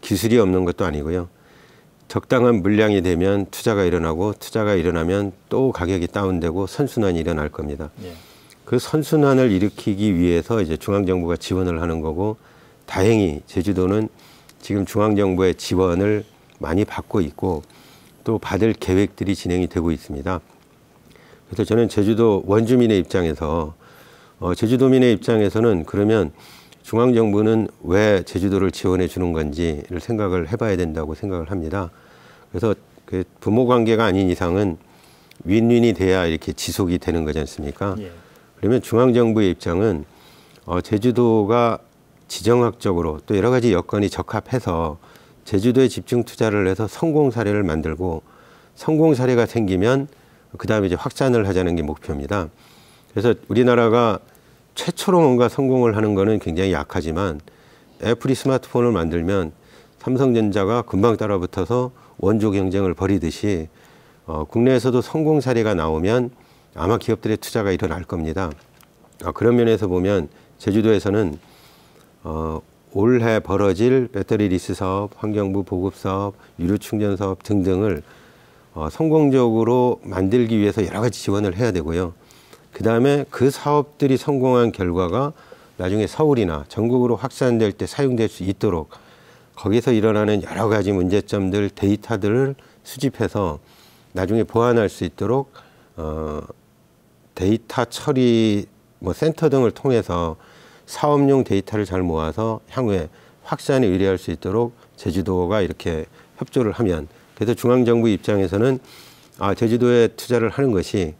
기술이 없는 것도 아니고요. 적당한 물량이 되면 투자가 일어나고 투자가 일어나면 또 가격이 다운되고 선순환이 일어날 겁니다. 예. 그 선순환을 일으키기 위해서 이제 중앙정부가 지원을 하는 거고 다행히 제주도는 지금 중앙정부의 지원을 많이 받고 있고 또 받을 계획들이 진행이 되고 있습니다. 그래서 저는 제주도 원주민의 입장에서 어, 제주도민의 입장에서는 그러면 중앙정부는 왜 제주도를 지원해 주는 건지를 생각을 해봐야 된다고 생각을 합니다. 그래서 그 부모 관계가 아닌 이상은 윈윈이 돼야 이렇게 지속이 되는 거지 않습니까? 예. 그러면 중앙정부의 입장은 어, 제주도가 지정학적으로 또 여러 가지 여건이 적합해서 제주도에 집중 투자를 해서 성공 사례를 만들고 성공 사례가 생기면 그 다음에 이제 확산을 하자는 게 목표입니다. 그래서 우리나라가 최초로 뭔가 성공을 하는 거는 굉장히 약하지만 애플이 스마트폰을 만들면 삼성전자가 금방 따라붙어서 원조 경쟁을 벌이듯이 어, 국내에서도 성공 사례가 나오면 아마 기업들의 투자가 일어날 겁니다. 아, 그런 면에서 보면 제주도에서는 어, 올해 벌어질 배터리 리스 사업, 환경부 보급 사업, 유류 충전 사업 등등을 어, 성공적으로 만들기 위해서 여러 가지 지원을 해야 되고요. 그 다음에 그 사업들이 성공한 결과가 나중에 서울이나 전국으로 확산될 때 사용될 수 있도록 거기서 일어나는 여러 가지 문제점들, 데이터들을 수집해서 나중에 보완할 수 있도록 어, 데이터 처리 뭐 센터 등을 통해서 사업용 데이터를 잘 모아서 향후에 확산에 의뢰할 수 있도록 제주도가 이렇게 협조를 하면 그래서 중앙정부 입장에서는 아, 제주도에 투자를 하는 것이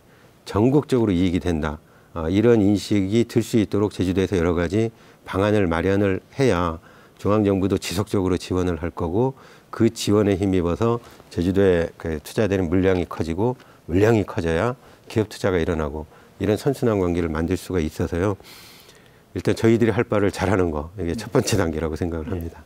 전국적으로 이익이 된다. 아, 이런 인식이 들 수 있도록 제주도에서 여러 가지 방안을 마련을 해야 중앙정부도 지속적으로 지원을 할 거고 그 지원에 힘입어서 제주도에 그 투자되는 물량이 커지고 물량이 커져야 기업 투자가 일어나고 이런 선순환 관계를 만들 수가 있어서요. 일단 저희들이 할 바를 잘하는 거 이게 첫 번째 단계라고 생각을 네. 합니다.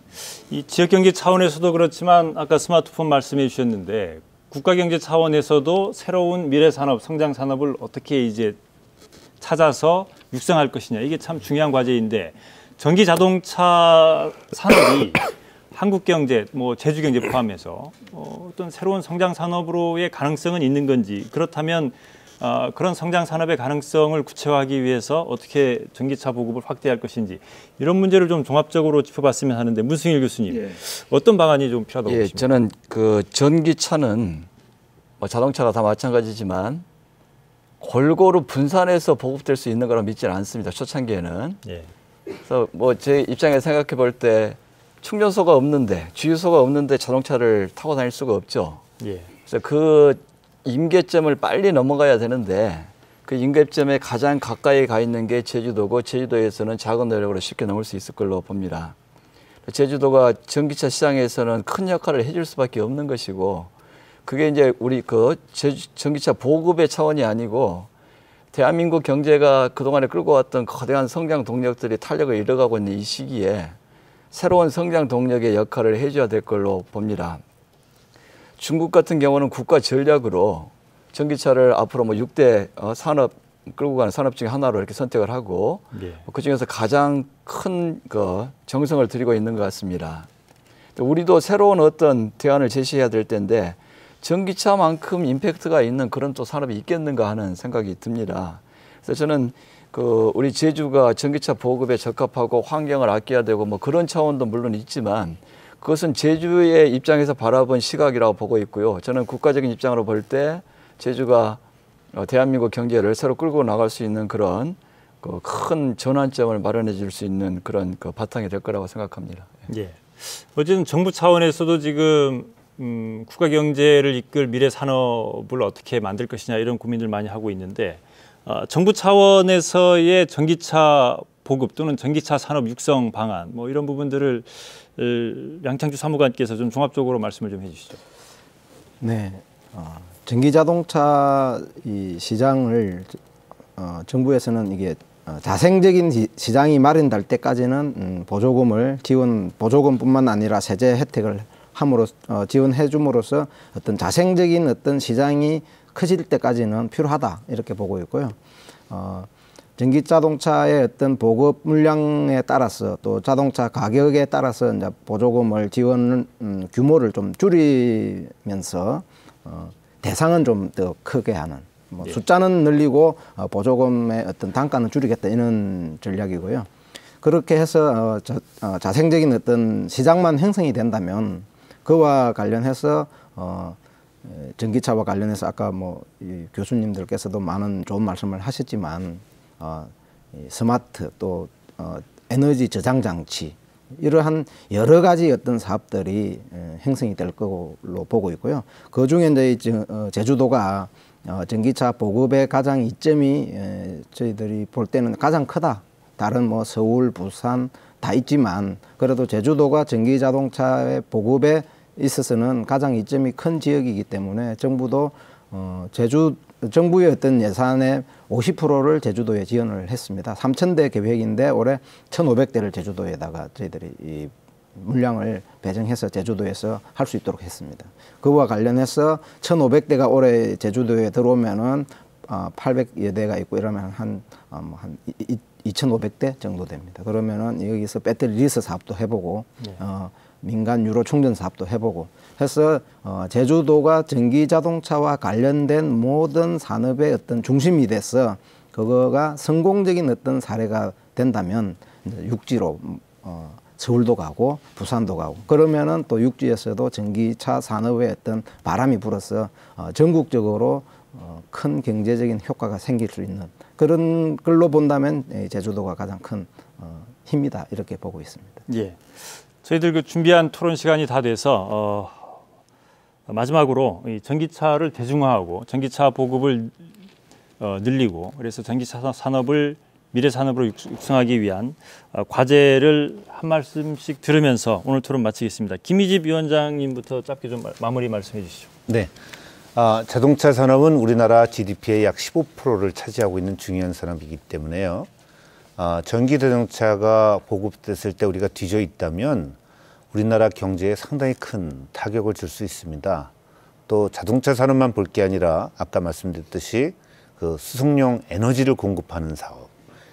이 지역 경제 차원에서도 그렇지만 아까 스마트폰 말씀해 주셨는데 국가 경제 차원에서도 새로운 미래 산업, 성장 산업을 어떻게 이제 찾아서 육성할 것이냐 이게 참 중요한 과제인데 전기 자동차 산업이 한국 경제, 뭐 제주 경제 포함해서 어, 떤 새로운 성장 산업으로의 가능성은 있는 건지 그렇다면 어, 그런 성장 산업의 가능성을 구체화하기 위해서 어떻게 전기차 보급을 확대할 것인지 이런 문제를 좀 종합적으로 짚어봤으면 하는데 문승일 교수님 예. 어떤 방안이 좀 필요하다고 예, 보십니까? 저는 그 전기차는 뭐 자동차가 다 마찬가지지만 골고루 분산해서 보급될 수 있는 거라 믿지는 않습니다. 초창기에는. 예. 그래서 뭐 제 입장에서 생각해 볼 때 충전소가 없는데 주유소가 없는데 자동차를 타고 다닐 수가 없죠. 예. 그래서 그 임계점을 빨리 넘어가야 되는데 그 임계점에 가장 가까이 가 있는 게 제주도고 제주도에서는 작은 노력으로 쉽게 넘을 수 있을 걸로 봅니다. 제주도가 전기차 시장에서는 큰 역할을 해줄 수밖에 없는 것이고 그게 이제 우리 그 전기차 보급의 차원이 아니고 대한민국 경제가 그동안에 끌고 왔던 거대한 성장 동력들이 탄력을 잃어가고 있는 이 시기에 새로운 성장 동력의 역할을 해줘야 될 걸로 봅니다. 중국 같은 경우는 국가 전략으로 전기차를 앞으로 뭐 6대 어, 산업 끌고 가는 산업 중에 하나로 이렇게 선택을 하고 예. 그 중에서 가장 큰그 정성을 들이고 있는 것 같습니다. 우리도 새로운 어떤 대안을 제시해야 될 텐데 전기차만큼 임팩트가 있는 그런 또 산업이 있겠는가 하는 생각이 듭니다. 그래서 저는 그 우리 제주가 전기차 보급에 적합하고 환경을 아껴야 되고 뭐 그런 차원도 물론 있지만 그것은 제주의 입장에서 바라본 시각이라고 보고 있고요. 저는 국가적인 입장으로 볼 때 제주가 어, 대한민국 경제를 새로 끌고 나갈 수 있는 그런 그큰 전환점을 마련해 줄 수 있는 그런 그 바탕이 될 거라고 생각합니다. 예. 예. 어쨌든 정부 차원에서도 지금 음, 국가 경제를 이끌 미래 산업을 어떻게 만들 것이냐 이런 고민을 많이 하고 있는데 어, 정부 차원에서의 전기차 보급 또는 전기차 산업 육성 방안 뭐 이런 부분들을 양창주 사무관께서 좀 종합적으로 말씀을 좀 해주시죠. 네, 어, 전기 자동차 이 시장을 어, 정부에서는 이게 어, 자생적인 시장이 마련될 때까지는 음, 보조금을 지원 보조금뿐만 아니라 세제 혜택을 함으로 어, 지원해 줌으로써 어떤 자생적인 어떤 시장이 커질 때까지는 필요하다 이렇게 보고 있고요. 어, 전기 자동차의 어떤 보급 물량에 따라서 또 자동차 가격에 따라서 이제 보조금을 지원 음, 규모를 좀 줄이면서 어, 대상은 좀 더 크게 하는 뭐 예. 숫자는 늘리고 어, 보조금의 어떤 단가는 줄이겠다 이런 전략이고요. 그렇게 해서 어, 저, 어, 자생적인 어떤 시장만 형성이 된다면 그와 관련해서 어, 전기차와 관련해서 아까 뭐 이 교수님들께서도 많은 좋은 말씀을 하셨지만 어, 이 스마트 또 어, 에너지 저장 장치 이러한 여러 가지 어떤 사업들이 행성이 될 걸로 보고 있고요. 그 중에 이제 어, 제주도가 어, 전기차 보급의 가장 이점이 저희들이 볼 때는 가장 크다. 다른 뭐 서울, 부산, 다 있지만 그래도 제주도가 전기 자동차의 보급에 있어서는 가장 이점이 큰 지역이기 때문에 정부도 어 제주 정부의 어떤 예산의 50%를 제주도에 지원을 했습니다. 3,000대 계획인데 올해 1,500대를 제주도에다가 저희들이 이 물량을 배정해서 제주도에서 할 수 있도록 했습니다. 그와 관련해서 1,500대가 올해 제주도에 들어오면은 아, 800여 대가 있고 이러면 한, 어, 한 2,500대 정도 됩니다. 그러면은 여기서 배터리 리스 사업도 해보고 네. 어, 민간 유로 충전 사업도 해보고 해서 어, 제주도가 전기 자동차와 관련된 모든 산업의 어떤 중심이 돼서 그거가 성공적인 어떤 사례가 된다면 육지로 어, 서울도 가고 부산도 가고 그러면은 또 육지에서도 전기차 산업의 어떤 바람이 불어서 어, 전국적으로 큰 경제적인 효과가 생길 수 있는 그런 걸로 본다면 예, 제주도가 가장 큰 어, 힘이다 이렇게 보고 있습니다. 예. 저희들 그 준비한 토론 시간이 다 돼서 어, 마지막으로 이 전기차를 대중화하고 전기차 보급을 어, 늘리고 그래서 전기차 산업을 미래 산업으로 육성하기 위한 어, 과제를 한 말씀씩 들으면서 오늘 토론 마치겠습니다. 김희집 위원장님부터 짧게 좀 마무리 말씀해 주시죠. 네. 아, 자동차 산업은 우리나라 GDP의 약 15%를 차지하고 있는 중요한 산업이기 때문에요. 아, 전기 자동차가 보급됐을 때 우리가 뒤져 있다면 우리나라 경제에 상당히 큰 타격을 줄 수 있습니다. 또 자동차 산업만 볼 게 아니라 아까 말씀드렸듯이 그 수송용 에너지를 공급하는 사업,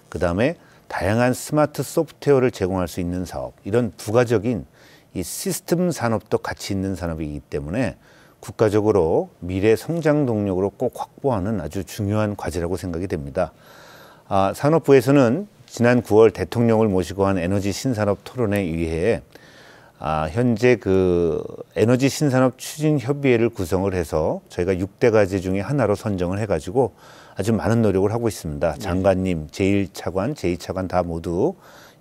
그 다음에 다양한 스마트 소프트웨어를 제공할 수 있는 사업, 이런 부가적인 이 시스템 산업도 같이 있는 산업이기 때문에 국가적으로 미래 성장 동력으로 꼭 확보하는 아주 중요한 과제라고 생각이 됩니다. 아, 산업부에서는 지난 9월 대통령을 모시고 한 에너지 신산업 토론에 의해 아, 현재 그 에너지 신산업 추진 협의회를 구성을 해서 저희가 6대 과제 중에 하나로 선정을 해가지고 아주 많은 노력을 하고 있습니다. 네. 장관님, 제1차관, 제2차관 다 모두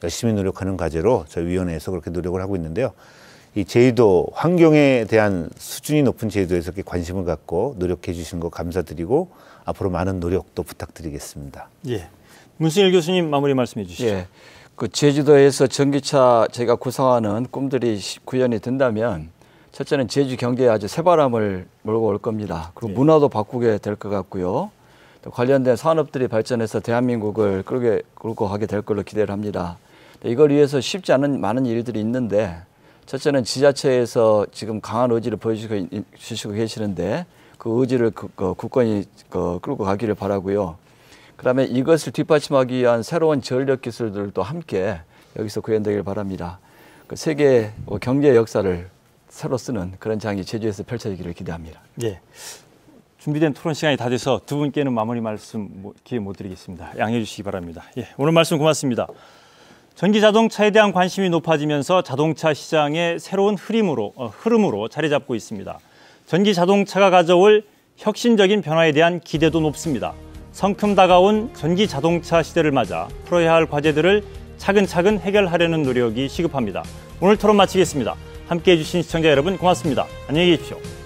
열심히 노력하는 과제로 저희 위원회에서 그렇게 노력을 하고 있는데요. 이 제주도 환경에 대한 수준이 높은 제주도에서 이렇게 관심을 갖고 노력해 주신 거 감사드리고 앞으로 많은 노력도 부탁드리겠습니다. 예. 문승일 교수님 마무리 말씀해 주시죠. 예. 그 제주도에서 전기차 저가 구상하는 꿈들이 구현이 된다면 첫째는 제주 경제에 아주 새바람을 몰고 올 겁니다. 그리고 예. 문화도 바꾸게 될 것 같고요. 또 관련된 산업들이 발전해서 대한민국을 끌게 끌고 가게 될 걸로 기대를 합니다. 이걸 위해서 쉽지 않은 많은 일들이 있는데 첫째는 지자체에서 지금 강한 의지를 보여주시고 계시는데 그 의지를 그, 그 국권이 그 끌고 가기를 바라고요. 그다음에 이것을 뒷받침하기 위한 새로운 전력 기술들도 함께 여기서 구현되길 바랍니다. 그 세계 뭐 경제 역사를 새로 쓰는 그런 장이 제주에서 펼쳐지기를 기대합니다. 예. 준비된 토론 시간이 다 돼서 두 분께는 마무리 말씀 뭐, 기회 못 드리겠습니다. 양해해 주시기 바랍니다. 예, 오늘 말씀 고맙습니다. 전기자동차에 대한 관심이 높아지면서 자동차 시장의 새로운 흐름으로, 어, 흐름으로 자리 잡고 있습니다. 전기자동차가 가져올 혁신적인 변화에 대한 기대도 높습니다. 성큼 다가온 전기자동차 시대를 맞아 풀어야 할 과제들을 차근차근 해결하려는 노력이 시급합니다. 오늘 토론 마치겠습니다. 함께해 주신 시청자 여러분 고맙습니다. 안녕히 계십시오.